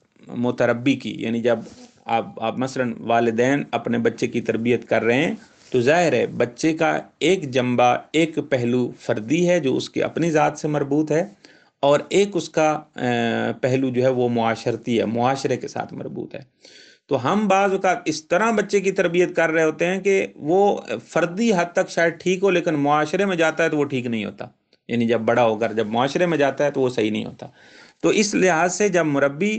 मुतरबी की यानी जब आप आप मसलन वालदेन अपने बच्चे की तरबियत कर रहे हैं तो जाहिर है बच्चे का एक जंबा एक पहलू फर्दी है जो उसकी अपनी ज़ात से मरबूत है और एक उसका पहलू जो है वो माशरती है माशरे के साथ मरबूत है तो हम बाज़ का इस तरह बच्चे की तरबियत कर रहे होते हैं कि वो फर्दी हद तक शायद ठीक हो लेकिन माशरे में जाता है तो वो ठीक नहीं होता यानी जब बड़ा होकर जब माशरे में जाता है तो वो सही नहीं होता तो इस लिहाज से जब मुरबी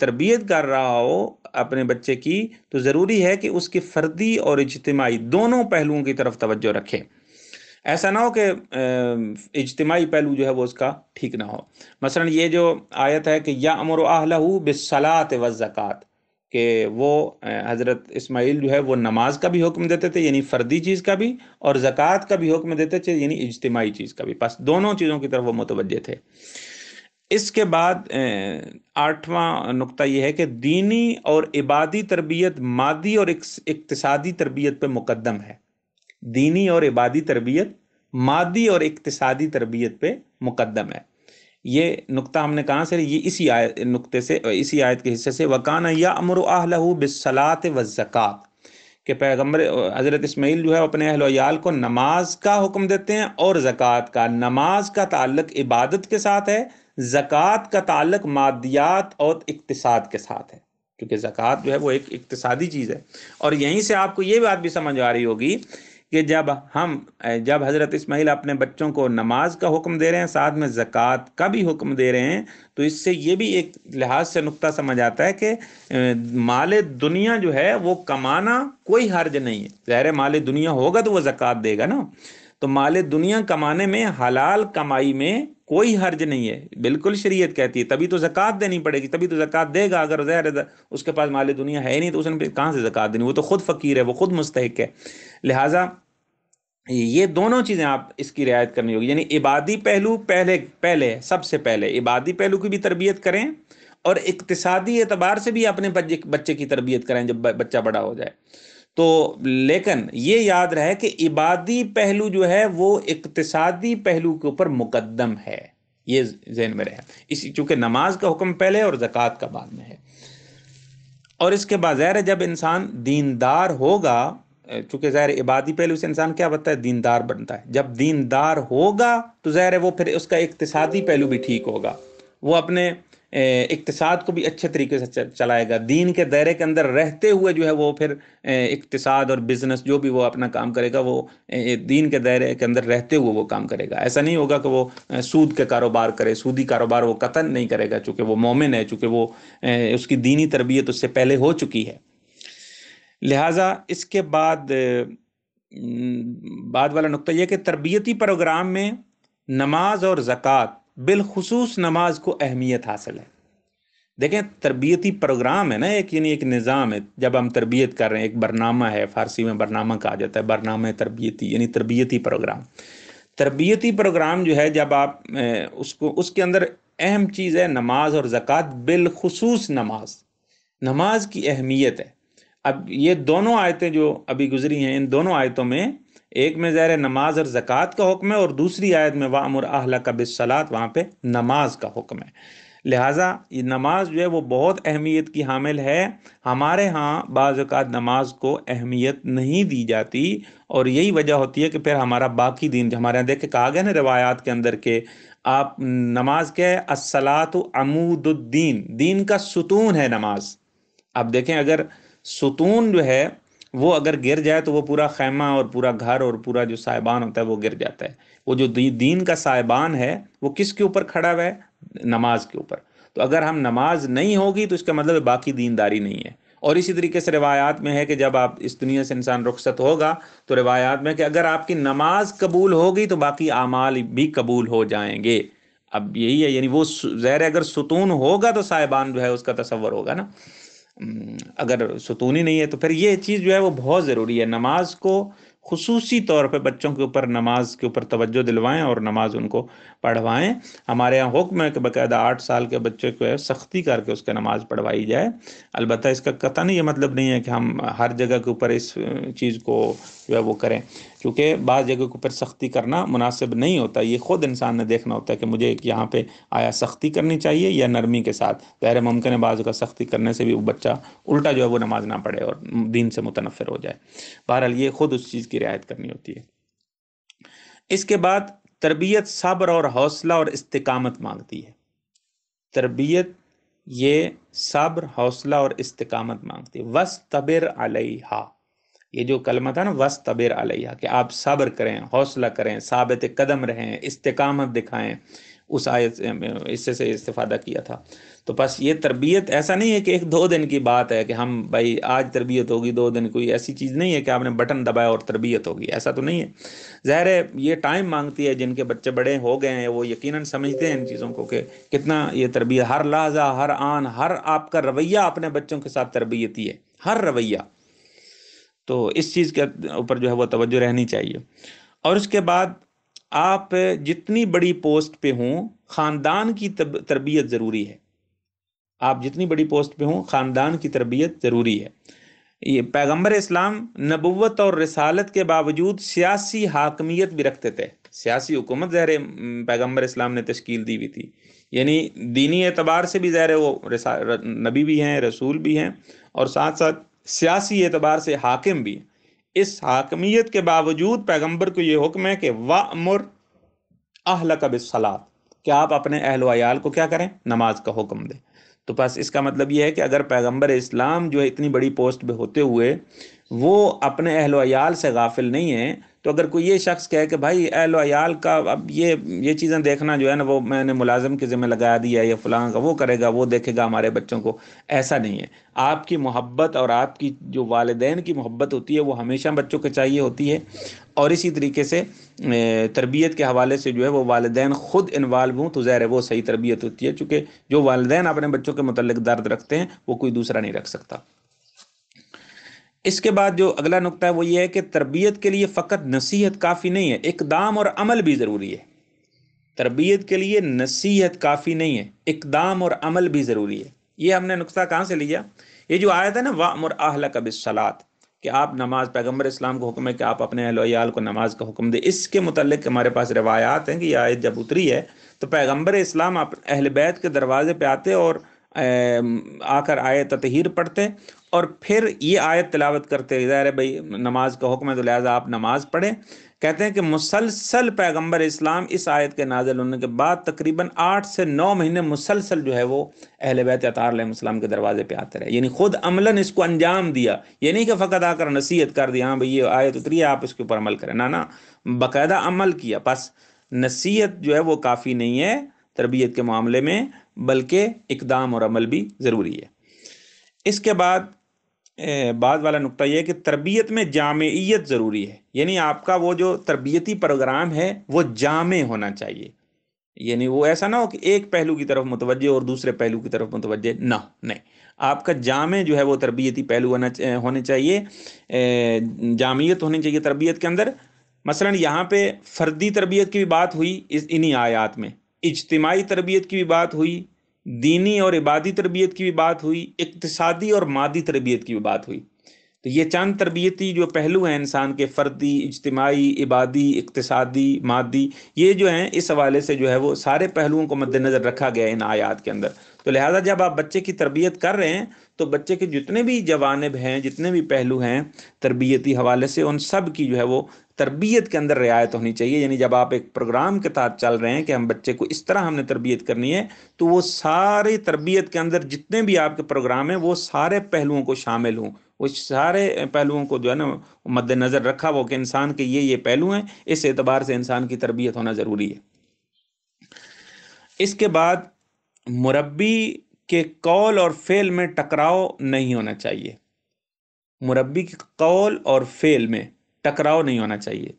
तरबियत कर रहा हो अपने बच्चे की तो ज़रूरी है कि उसके फ़र्दी और इजतमाही दोनों पहलुओं की तरफ तवज्जो रखें ऐसा ना हो कि इजतमाही पहलू जो है वो उसका ठीक ना हो मसलन ये जो आयत है कि या अमर आहलहू बिसलात व ज़क़़त कि वो हज़रत इस्माइल जो है वो नमाज का भी हुक्म देते थे यानी फ़र्दी चीज़ का भी और ज़क़़त का भी हुक्म देते थे यानी इजतमाही चीज़ का भी बस दोनों चीज़ों की तरफ वो मुतवजह थे इसके बाद आठवां नुक्ता यह है कि दीनी और इबादी तरबियत मादी और इकतसादी तरबियत पर मुकदम है दीनी और इबादी तरबियत मादी और इकतसादी तरबियत पे मुकदम है ये नुक्ता हमने कहाँ से ये इसी आय नुक्ते से इसी आयत के हिस्से से वकाना या अमर आहलहू बिसलात व ज़क़ात के पैगम्बर हज़रत इसमाइल जो है अपने अहलोयाल को नमाज का हुक्म देते हैं और ज़क़़त का नमाज का ताल्लक इबादत के साथ है ज़क़़त का ताल्लक मादियात और इकतसाद के साथ है क्योंकि जक़ात जो है वो एक इकतसादी चीज़ है और यहीं से आपको ये बात भी समझ आ रही होगी कि जब हम जब हज़रत इस्माइल अपने बच्चों को नमाज का हुक्म दे रहे हैं साथ में ज़क़़त का भी हुक्म दे रहे हैं तो इससे ये भी एक लिहाज से नुक्ता समझ आता है कि माल दुनिया जो है वो कमाना कोई हर्ज नहीं है ज़हर माल दुनिया होगा तो वो ज़क़़त देगा ना तो माल दुनिया कमाने में हलाल कमाई में कोई हर्ज नहीं है बिल्कुल शरीयत कहती है तभी तो जक़ात देनी पड़ेगी तभी तो जक़ात देगा अगर जहर उसके पास माल दुनिया है नहीं तो उसने कहाँ से जक़ात देनी वो तो खुद फ़कीर है वो खुद मुस्तक है लिहाजा ये दोनों चीज़ें आप इसकी रियायत करनी होगी यानी इबादी पहलू पहले पहले सबसे पहले इबादी पहलू की भी तरबियत करें और इकतसादी एतबार से भी अपने बच्चे की तरबियत करें जब बच्चा बड़ा हो जाए तो लेकिन ये याद रहे कि इबादी पहलू जो है वो इकतसादी पहलू के ऊपर मुकदम है ये जहन में रहे इसी चूंकि नमाज का हुक्म पहले और जक़ात का बाद में है और इसके बाद ज़ाहिर जब इंसान दीनदार होगा चूंकि ज़ाहिर इबादी पहलू से इंसान क्या बनता है दीनदार बनता है जब दीनदार होगा तो ज़ाहिर वो फिर उसका इकतसादी पहलू भी ठीक होगा वो अपने इकतसाद को भी अच्छे तरीके से चलाएगा दीन के दायरे के अंदर रहते हुए जो है वो फिर इकतसाद और बिजनेस जो भी वो अपना काम करेगा वो दीन के दायरे के अंदर रहते हुए वो काम करेगा ऐसा नहीं होगा कि वो सूद के कारोबार करे सूदी कारोबार वो कतन नहीं करेगा चूँकि वो मोमिन है चूंकि वो उसकी दीनी तरबियत उससे पहले हो चुकी है लिहाजा इसके बाद बाद वाला नुकता यह कि तरबियती प्रोग्राम में नमाज और ज़क़़त बिलखसूस नमाज को अहमियत हासिल है देखें तरबियती प्रोग्राम है ना एक यानी एक निज़ाम है जब हम तरबियत कर रहे हैं एक बरनामा है फ़ारसी में बरनामा कहा जाता है बरनामा तरबियती यानी तरबियती प्रोग्राम तरबियती प्रोग्राम जो है जब आप उसको उसके अंदर अहम चीज़ है नमाज और ज़क़़त बिलखसूस नमाज नमाज की अहमियत है अब ये दोनों आयतें जो अभी गुजरी हैं इन दोनों आयतों में एक में ज़ैर नमाज और ज़क़़त का हुक्म है और दूसरी आयत में वामर आहला का बिसलात वहाँ पर नमाज का हुक्म है लिहाजा ये नमाज जो है वो बहुत अहमियत की हामिल है हमारे यहाँ बाज़ात नमाज को अहमियत नहीं दी जाती और यही वजह होती है कि फिर हमारा बाकी दिन हमारे यहाँ देखे कहा गया ना रवायात के अंदर के आप नमाज के असलात अमूदुद्दीन दीन का सुतून है नमाज आप देखें अगर सुतून जो है वो अगर गिर जाए तो वो पूरा खैमा और पूरा घर और पूरा जो साहिबान होता है वो गिर जाता है वो जो दी, दीन का साहिबान है वो किसके ऊपर खड़ा हुआ है नमाज के ऊपर तो अगर हम नमाज नहीं होगी तो इसका मतलब बाकी दीनदारी नहीं है और इसी तरीके से रिवायात में है कि जब आप इस दुनिया से इंसान रुखसत होगा तो रिवायात में कि अगर आपकी नमाज कबूल होगी तो बाकी आमाल भी कबूल हो जाएंगे अब यही है यानी वो जहर अगर सुतून होगा तो साहिबान जो है उसका तस्वर होगा ना हम्म, अगर सुतूनी नहीं है तो फिर ये चीज़ जो है वो बहुत ज़रूरी है नमाज को खसूसी तौर पे बच्चों के ऊपर नमाज के ऊपर तवज्जो दिलवाएं और नमाज उनको पढ़वाएं हमारे यहाँ हुक्म है कि बाकायदा आठ साल के बच्चे को है सख्ती करके उसके नमाज पढ़वाई जाए अलबत्त इसका कतन ये मतलब नहीं है कि हम हर जगह के ऊपर इस चीज़ को जो है वो करें क्योंकि बाज़ जगह के ऊपर सख्ती करना मुनासिब नहीं होता ये ख़ुद इंसान ने देखना होता है कि मुझे यहाँ पे आया सख्ती करनी चाहिए या नरमी के साथ गैर मुमकिन है बाज़ का सख्ती करने से भी वो बच्चा उल्टा जो है वो नमाज ना पढ़े और दीन से मुतनफ़र हो जाए बहरहाल ये ख़ुद उस चीज़ की रियायत करनी होती है इसके बाद तरबियत सब्र और हौसला और इस्तकामत मांगती है तरबियत ये सब्र हौसला और इस्तकामत मांगती है वस तबिर हा ये जो कलमा था ना वस तबेर अलैया कि आप सब्र करें हौसला करें साबित कदम रहें इस्तकामत दिखाएं उस आयत इससे से इस्तेफादा किया था तो बस ये तरबियत ऐसा नहीं है कि एक दो दिन की बात है कि हम भाई आज तरबियत होगी दो दिन कोई ऐसी चीज़ नहीं है कि आपने बटन दबाया और तरबियत होगी ऐसा तो नहीं है ज़ाहिर है ये टाइम मांगती है जिनके बच्चे बड़े हो गए हैं वो यकीनन समझते हैं इन चीज़ों को कि कितना ये तरबियत हर लहजा हर आन हर आपका रवैया अपने बच्चों के साथ तरबियती है हर रवैया तो इस चीज़ के ऊपर जो है वो तवज्जो रहनी चाहिए और उसके बाद आप जितनी बड़ी पोस्ट पे हों ख़ानदान की तरबियत ज़रूरी है आप जितनी बड़ी पोस्ट पे हों ख़ानदान की तरबियत ज़रूरी है ये पैगम्बर इस्लाम नबूत और रसालत के बावजूद सियासी हाकमियत भी रखते थे सियासी हुकूमत ज़हर पैगम्बर इस्लाम ने तश्कील दी हुई थी यानी दीनी एतबार से भी ज़हर वो नबी भी हैं रसूल भी हैं और साथ साथ सियासी एतबार से हाकिम भी इस हाकमियत के बावजूद पैगंबर को यह हुक्म है कि वामुर अहल कबिसलात क्या आप अपने अहल वयाल को क्या करें नमाज का हुक्म दें तो बस इसका मतलब यह है कि अगर पैगंबर इस्लाम जो है इतनी बड़ी पोस्ट पर होते हुए वो अपने अहलोयाल से गाफिल नहीं है तो अगर कोई ये शख्स कहे कि भाई अहलोयाल का अब ये ये चीज़ें देखना जो है ना वो मैंने मुलाजम के ज़िम्मे लगा दिया या फलां का वो करेगा वो देखेगा हमारे बच्चों को ऐसा नहीं है आपकी मोहब्बत और आपकी जो वालदेन की मोहब्बत होती है वो हमेशा बच्चों के चाहिए होती है और इसी तरीके से तरबियत के हवाले से जो है वो वालदेन ख़ुद इन्वाल्व हों तो ज़ाहिर वो सही तरबियत होती है चूँकि जो वालदेन अपने बच्चों के मतलब दर्द रखते हैं वो कोई दूसरा नहीं रख सकता इसके बाद जो अगला नुकता है वो ये है कि तरबियत के लिए फ़कत नसीहत काफ़ी नहीं है इकदाम और अमल भी ज़रूरी है तरबियत के लिए नसीहत काफ़ी नहीं है इकदाम और अमल भी ज़रूरी है ये हमने नुकता कहाँ से लिया ये जो आया था ना वाम और आहला कबिसलात कि आप नमाज पैगम्बर इस्लाम को हुक्म है कि आप अपने अहलोयाल को नमाज का हुक्म दें इसके मतलब हमारे पास रवायात हैं कि ये आयत जब उतरी है तो पैगम्बर इस्लाम अहल बैत के दरवाजे पे आते और आकर आए तहिर पढ़ते और फिर ये आयत तिलावत करते ज़ाहिर है भाई नमाज का हुक्म है तो लिहाजा आप नमाज पढ़ें कहते हैं कि मुसलसल पैगम्बर इस्लाम इस आयत के नाजिल होने के बाद तकरीबन आठ से नौ महीने मुसलसल जो है वो अहल बैत अतारम के दरवाजे पे आते रहे यानी खुद अमलन इसको अंजाम दिया ये नहीं कि फ़कत आकर नसीहत कर दिया हाँ भाई ये आयत उतरी है आप इसके ऊपर अमल करें ना ना बाकायदा अमल किया बस नसीहत जो है वो काफ़ी नहीं है तरबियत के मामले में बल्कि इकदाम और अमल भी ज़रूरी है इसके बाद बाद वाला नुकता यह है कि तरबियत में जामयत ज़रूरी है यानी आपका वो जो तरबियती प्रोग्राम है वो जाम होना चाहिए यानी वो ऐसा ना हो कि एक पहलू की तरफ मुतवजह और दूसरे पहलू की तरफ मुतवजह ना नहीं आपका जाम जो है वो तरबियती पहलू होना होने चाहिए जामियत होनी चाहिए तरबियत के अंदर मसलन यहाँ पे फ़र्दी तरबियत की भी बात हुई इस इन्हीं आयात में इज्तमाही तरबियत की भी बात हुई दीनी और इबादी तरबियत की भी बात हुई इकतसादी और मादी तरबियत की भी बात हुई तो ये चंद तरबियती जो पहलू हैं इंसान के फ़र्दी इज्तमाही इबादी इकतसादी मादी ये जो हैं इस हवाले से जो है वो सारे पहलुओं को मद्देनज़र रखा गया है इन आयात के अंदर तो लिहाजा जब आप बच्चे की तरबियत कर रहे हैं तो बच्चे के जितने भी जवानब हैं जितने भी पहलू हैं तरबियती हवाले से उन सब की जो है वो तरबियत के अंदर रियायत होनी चाहिए यानी जब आप एक प्रोग्राम के तहत चल रहे हैं कि हम बच्चे को इस तरह हमने तरबियत करनी है तो वो सारे तरबियत के अंदर जितने भी आपके प्रोग्राम हैं वो सारे पहलुओं को शामिल हों उस सारे पहलुओं को जो है ना मद्देनज़र रखा वो कि इंसान के ये ये पहलू हैं इस एतबार से इंसान की तरबियत होना ज़रूरी है इसके बाद मुरबी के कौल और फेल में टकराव नहीं होना चाहिए मुरबी के कौल और फेल में टकराव नहीं होना चाहिए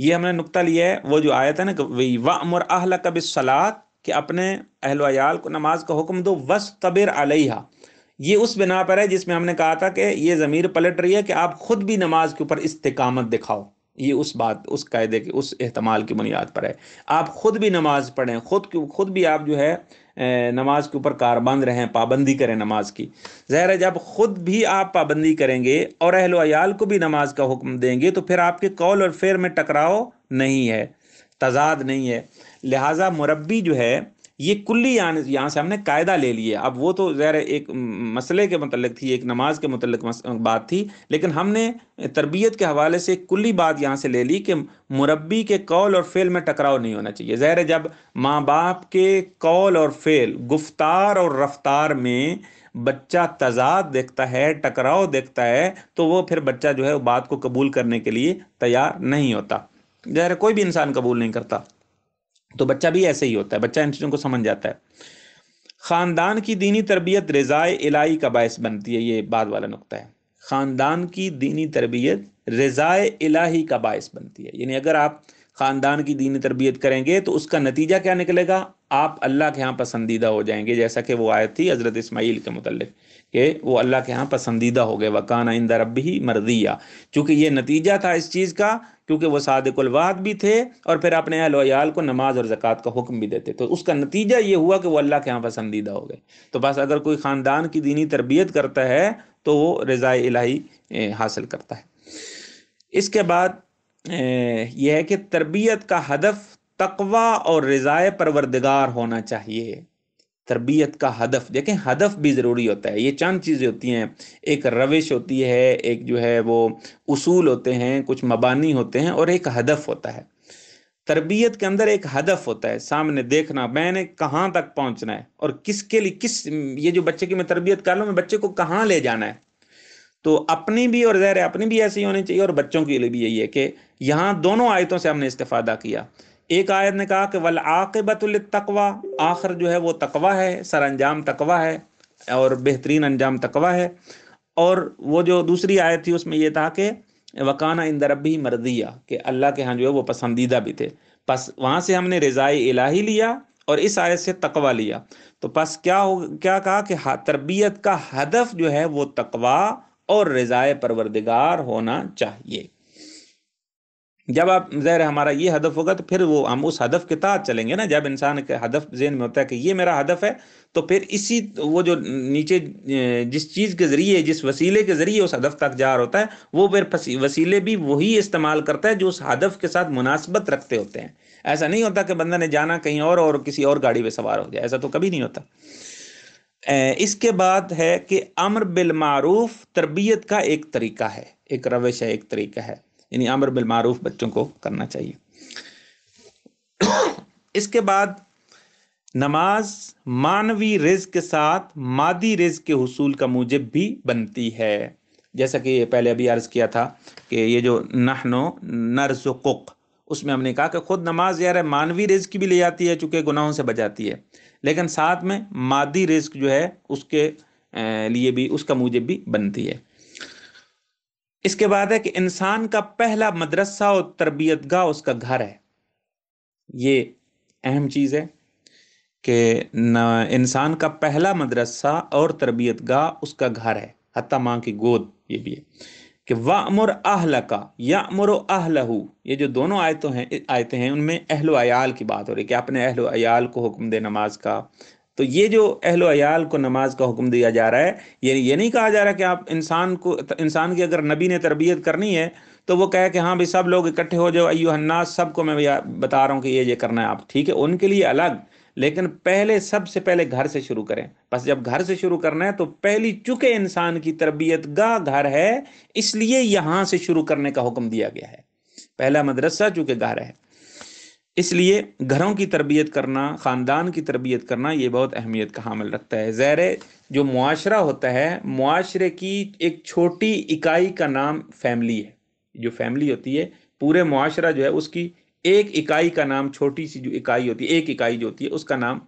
ये हमने नुकता लिया है वो जो आया था ना वही वामर अहल कब सलात कि अपने अहलोयाल को नमाज का हुक्म दो वस तबिर अलहा ये उस बिना पर है जिसमें हमने कहा था कि ये ज़मीर पलट रही है कि आप खुद भी नमाज के ऊपर इस्तकामत दिखाओ ये उस बात उस कायदे के उस अहतमाल की बुनियाद पर है आप खुद भी नमाज पढ़ें खुद खुद भी आप जो है नमाज के ऊपर कारबंद रहें पाबंदी करें नमाज की ज़हर है जब खुद भी आप पाबंदी करेंगे और अहल अयाल को भी नमाज का हुक्म देंगे तो फिर आपके कौल और फेर में टकराव नहीं है तजाद नहीं है लिहाजा मुरबी जो है ये कुल्ली यहाँ से हमने कायदा ले लिया अब वो तो जहर एक मसले के मतलब थी एक नमाज के मतलब बात थी लेकिन हमने तरबियत के हवाले से कुल्ली बात यहाँ से ले ली कि मुरबी के कौल और फेल में टकराव नहीं होना चाहिए जहर जब माँ बाप के कौल और फेल गुफ्तार और रफ्तार में बच्चा तजाद देखता है टकराव देखता है तो वो फिर बच्चा जो है बात को कबूल करने के लिए तैयार नहीं होता ज़हर कोई भी इंसान कबूल नहीं करता तो बच्चा भी ऐसे ही होता है बच्चा इन चीज़ों को समझ जाता है ख़ानदान की दीनी तरबियत रज़ाए इलाही का बायस बनती है ये बाद वाला नुकता है ख़ानदान की दीनी तरबियत रज़ाए इलाही का बायस बनती है यानी अगर आप ख़ानदान की दीनी तरबियत करेंगे तो उसका नतीजा क्या निकलेगा आप अल्लाह के यहाँ पसंदीदा हो जाएंगे जैसा कि वो आयत थी हज़रत इसमाइल के मतलब कि वो अल्लाह के यहाँ पसंदीदा हो गए वकाना इंदा रबी मर्दिया चूँकि ये नतीजा था इस चीज़ का क्योंकि वो सादकुल भी थे और फिर अपने अहलोयाल को नमाज और जक़ात का हुक्म भी देते तो उसका नतीजा ये हुआ कि वो अल्लाह के यहाँ पसंदीदा हो गए तो बस अगर कोई ख़ानदान की दीनी तरबियत करता है तो वो रज़ा इलाही हासिल करता है इसके बाद यह है कि तरबियत का हदफ तकवा और रज़ाए परवरदगार होना चाहिए तरबियत का हदफ देखें हदफ भी ज़रूरी होता है ये चंद चीज़ें होती हैं एक रविश होती है एक जो है वो उसूल होते हैं कुछ मबानी होते हैं और एक हदफ होता है तरबियत के अंदर एक हदफ होता है सामने देखना मैंने कहाँ तक पहुँचना है और किसके लिए किस ये जो बच्चे की मैं तरबियत कर लूँ मैं बच्चे को कहाँ ले जाना है तो अपनी भी और ज़हर अपनी भी ऐसी होनी चाहिए और बच्चों के लिए भी यही है कि यहाँ दोनों आयतों से हमने इस्तेफादा किया एक आयत ने कहा कि वल आकबतुल तकवा आखिर जो है वो तकवा है सर अंजाम तकवा है और बेहतरीन अंजाम तकवा है और वो जो दूसरी आयत थी उसमें ये था कि वकाना इंदरबी मरदिया मर्दिया कि अल्लाह के यहाँ जो है वो पसंदीदा भी थे बस वहाँ से हमने रज़ाई इलाही लिया और इस आयत से तकवा लिया तो बस क्या हो क्या कहा कि तरबियत का हदफ जो है वो तकवा और रज़ाय परवरदिगार होना चाहिए जब आप ज़हर हमारा ये हदफ होगा तो फिर वो हम उस हदफ के तहत चलेंगे ना जब इंसान के हदफ जेन में होता है कि ये मेरा हदफ है तो फिर इसी वो जो नीचे जिस चीज़ के ज़रिए जिस वसीले के ज़रिए उस हदफ तक जा रहा होता है वो फिर वसीले भी वही इस्तेमाल करता है जो उस हदफ के साथ मुनासबत रखते होते हैं ऐसा नहीं होता कि बंदा ने जाना कहीं और और किसी और गाड़ी पर सवार हो जाए ऐसा तो कभी नहीं होता इसके बाद है कि अमर बिलमारूफ तरबियत का एक तरीका है एक रविश है एक तरीका है यानी अमर बिलमारूफ बच्चों को करना चाहिए इसके बाद नमाज मानवी रिज के साथ मादी रिज के हसूल का मूजब भी बनती है जैसा कि पहले अभी अर्ज़ किया था कि ये जो नहनो नर्स कुक उसमें हमने कहा कि खुद नमाज यार मानवी रिस्क भी ले जाती है चूंकि गुनाहों से बचाती है लेकिन साथ में मादी रिस्क जो है उसके लिए भी उसका मूजब भी बनती है इसके बाद है कि इंसान का पहला मदरसा और तरबियत गाह उसका घर है ये अहम चीज़ है कि इंसान का पहला मदरसा और तरबियत गाह उसका घर है हती माँ की गोद ये भी है कि अमर आहल का या अमर आहलहू ये जो दोनों आयतों हैं आयतें हैं उनमें अहलो आयाल की बात हो रही है कि अपने अहलो आयाल को हुक्म दे नमाज का तो ये जो अहल अयाल को नमाज का हुक्म दिया जा रहा है ये ये नहीं कहा जा रहा कि आप इंसान को इंसान की अगर नबी ने तरबियत करनी है तो वो कहे कि हाँ भाई सब लोग इकट्ठे हो जाओ अयुहन्नास सबको मैं बता रहा हूँ कि ये ये करना है आप ठीक है उनके लिए अलग लेकिन पहले सबसे पहले घर से शुरू करें बस जब घर से शुरू करना है तो पहली चूंकि इंसान की तरबियत का घर है इसलिए यहाँ से शुरू करने का हुक्म दिया गया है पहला मदरसा चूंकि घर है इसलिए घरों की तरबियत करना ख़ानदान की तरबियत करना ये बहुत अहमियत का हामिल रखता है ज़ैर जो मुआशरा होता है मुआशरे की एक छोटी इकाई का नाम फैमिली है जो फैमिली होती है पूरे मुआशरा जो है उसकी एक इकाई का नाम छोटी सी जो इकाई होती है एक इकाई जो होती है उसका नाम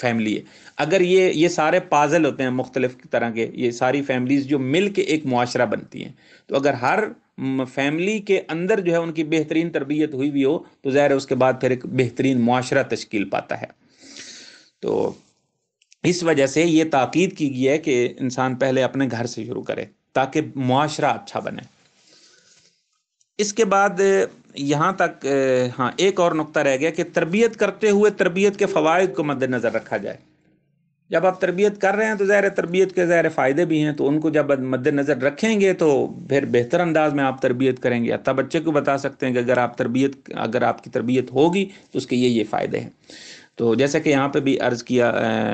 फैमिली है अगर ये ये सारे पाजल होते हैं मुख्तलिफ तरह के ये सारी फैमिलीज़ जो मिल के एक मुआशरा बनती हैं तो अगर हर फैमिली के अंदर जो है उनकी बेहतरीन तरबियत हुई हुई हो तो ज़ाहिर है उसके बाद फिर एक बेहतरीन माशरा तश्कील पाता है तो इस वजह से ये ताक़द की गई है कि इंसान पहले अपने घर से शुरू करे ताकि माशरा अच्छा बने इसके बाद यहाँ तक हाँ एक और नुकता रह गया कि तरबियत करते हुए तरबियत के फ़वाद को मद्दनज़र रखा जाए जब आप तरबियत कर रहे हैं तो ज़ाहिर तरबियत के ज़ाहिर फ़ायदे भी हैं तो उनको जब मद्दनज़र रखेंगे तो फिर बेहतर अंदाज में आप तरबियत करेंगे तब बच्चे को बता सकते हैं कि अगर आप तरबियत अगर आपकी तरबियत होगी तो उसके ये ये फ़ायदे हैं तो जैसे कि यहाँ पे भी अर्ज़ किया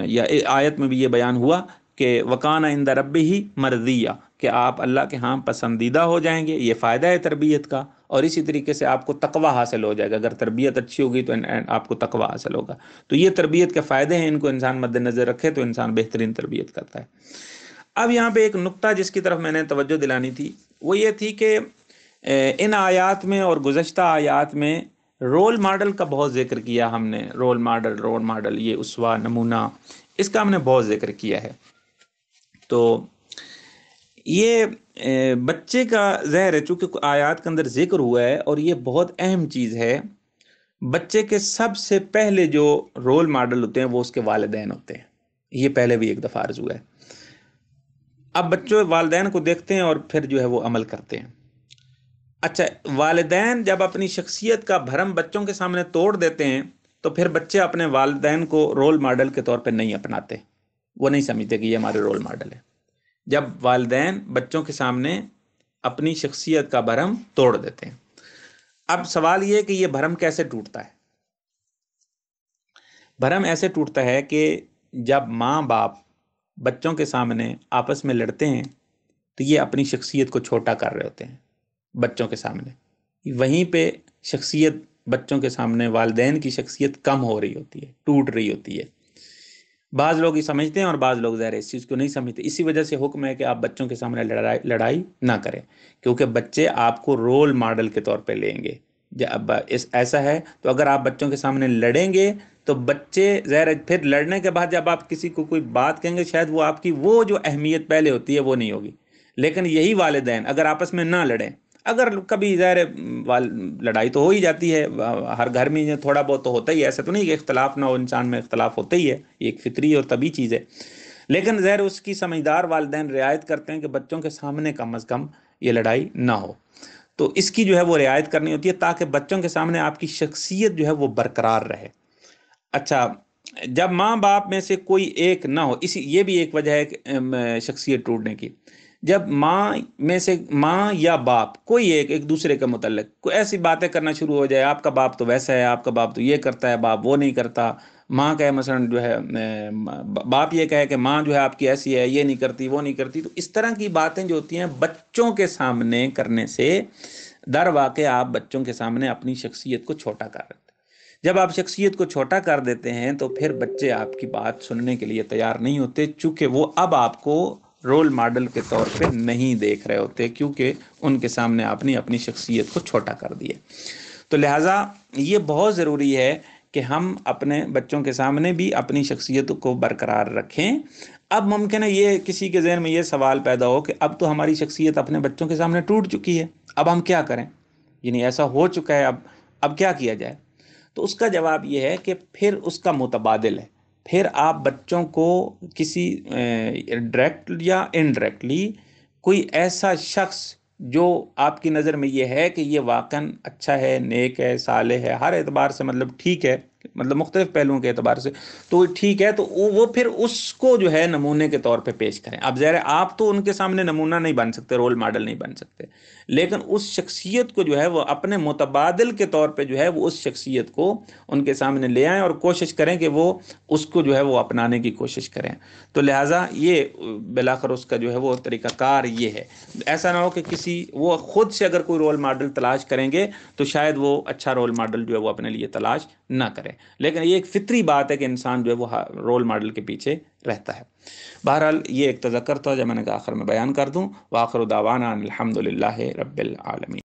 या आयत में भी ये बयान हुआ कि वकान आइंदा रब ही मर्जिया कि आप अल्लाह के हाँ पसंदीदा हो जाएंगे ये फ़ायदा है तरबियत का और इसी तरीके से आपको तकवा हासिल हो जाएगा अगर तरबियत अच्छी होगी तो आपको तकवा हासिल होगा तो ये तरबियत के फ़ायदे हैं इनको इंसान मद्देनजर रखे तो इंसान बेहतरीन तरबियत करता है अब यहाँ पे एक नुकता जिसकी तरफ मैंने तवज्जो दिलानी थी वो ये थी कि इन आयात में और गुज्त आयात में रोल मॉडल का बहुत जिक्र किया हमने रोल मॉडल रोल मॉडल ये उसवा नमूना इसका हमने बहुत जिक्र किया है तो ये बच्चे का जहर है चूँकि आयात के अंदर जिक्र हुआ है और ये बहुत अहम चीज़ है बच्चे के सबसे पहले जो रोल मॉडल होते हैं वो उसके वालदेन होते हैं ये पहले भी एक दफ़ा अर्ज हुआ है अब बच्चों वालदेन को देखते हैं और फिर जो है वो अमल करते हैं अच्छा वालदेन जब अपनी शख्सियत का भरम बच्चों के सामने तोड़ देते हैं तो फिर बच्चे अपने वालदेन को रोल मॉडल के तौर पर नहीं अपनाते वो नहीं समझते कि ये हमारे रोल मॉडल है जब वालदे बच्चों के सामने अपनी शख्सियत का भरम तोड़ देते हैं अब सवाल यह कि यह भरम कैसे टूटता है भरम ऐसे टूटता है कि जब माँ बाप बच्चों के सामने आपस में लड़ते हैं तो ये अपनी शख्सियत को छोटा कर रहे होते हैं बच्चों के सामने वहीं पे शख्सियत बच्चों के सामने वालदेन की शख्सियत कम हो रही होती है टूट रही होती है बाज लोग ही समझते हैं और बाज लोग जहर इस चीज़ को नहीं समझते इसी वजह से हुक्म है कि आप बच्चों के सामने लड़ाई लड़ाई ना करें क्योंकि बच्चे आपको रोल मॉडल के तौर पर लेंगे जब इस ऐसा है तो अगर आप बच्चों के सामने लड़ेंगे तो बच्चे ज़हर फिर लड़ने के बाद जब आप किसी को कोई बात कहेंगे शायद वो आपकी वो जो अहमियत पहले होती है वो नहीं होगी लेकिन यही वालदेन अगर आपस में ना लड़ें अगर कभी ज़ाहिर लड़ाई तो हो ही जाती है हर घर में थोड़ा बहुत तो होता ही है ऐसा तो नहीं कि इख्तलाफ ना हो इंसान में इख्तलाफ होता ही है ये एक फितरी और तभी चीज़ है लेकिन ज़हर उसकी समझदार वालदेन रियायत करते हैं कि बच्चों के सामने कम अज़ कम ये लड़ाई ना हो तो इसकी जो है वो रियायत करनी होती है ताकि बच्चों के सामने आपकी शख्सियत जो है वो बरकरार रहे अच्छा जब माँ बाप में से कोई एक ना हो इसी ये भी एक वजह है शख्सियत टूटने की जब माँ में से माँ या बाप कोई एक एक दूसरे के मतलब कोई ऐसी बातें करना शुरू हो जाए आपका बाप तो वैसा है आपका बाप तो ये करता है बाप वो नहीं करता माँ कहे मसलन जो है बाप ये कहे कि माँ जो है आपकी ऐसी है ये नहीं करती वो नहीं करती तो इस तरह की बातें जो होती हैं बच्चों के सामने करने से दर वाक़ आप बच्चों के सामने अपनी शख्सियत को छोटा कर रहे जब आप शख्सियत को छोटा कर देते हैं तो फिर बच्चे आपकी बात सुनने के लिए तैयार नहीं होते चूँकि वो अब आपको रोल मॉडल के तौर पे नहीं देख रहे होते क्योंकि उनके सामने आपने अपनी शख्सियत को छोटा कर दिया तो लिहाजा ये बहुत ज़रूरी है कि हम अपने बच्चों के सामने भी अपनी शख्सियत को बरकरार रखें अब मुमकिन है ये किसी के जहन में ये सवाल पैदा हो कि अब तो हमारी शख्सियत अपने बच्चों के सामने टूट चुकी है अब हम क्या करें यानी ऐसा हो चुका है अब अब क्या किया जाए तो उसका जवाब ये है कि फिर उसका मुतबादल है फिर आप बच्चों को किसी डायरेक्ट या इनडायरेक्टली कोई ऐसा शख्स जो आपकी नज़र में ये है कि ये वाकन अच्छा है नेक है साले है हर एतबार से मतलब ठीक है मतलब मुख्तलिफ पहलुओं के अतबार से तो ठीक है तो वो फिर उसको जो है नमूने के तौर पर पेश करें अब ज़ाहिर आप तो उनके सामने नमूना नहीं बन सकते रोल मॉडल नहीं बन सकते लेकिन उस शख्सियत को जो है वह अपने मुतबादल के तौर पर जो है वो उस शख्सियत को उनके सामने ले आएँ और कोशिश करें कि वो उसको जो है वो अपनाने की कोशिश करें तो लिहाजा ये बिलाखर उसका जो है वो तरीक़ाकार ये है ऐसा ना हो कि किसी वो ख़ुद से अगर कोई रोल मॉडल तलाश करेंगे तो शायद वो अच्छा रोल मॉडल जो है वो अपने लिए तलाश ना करें है लेकिन ये एक फितरी बात है कि इंसान जो है वो रोल मॉडल के पीछे रहता है बहरहाल ये एक तजक्र था जब मैंने कहा आखिर में बयान कर दूँ वाखर दावाना अलहमदिल्ला रबालमी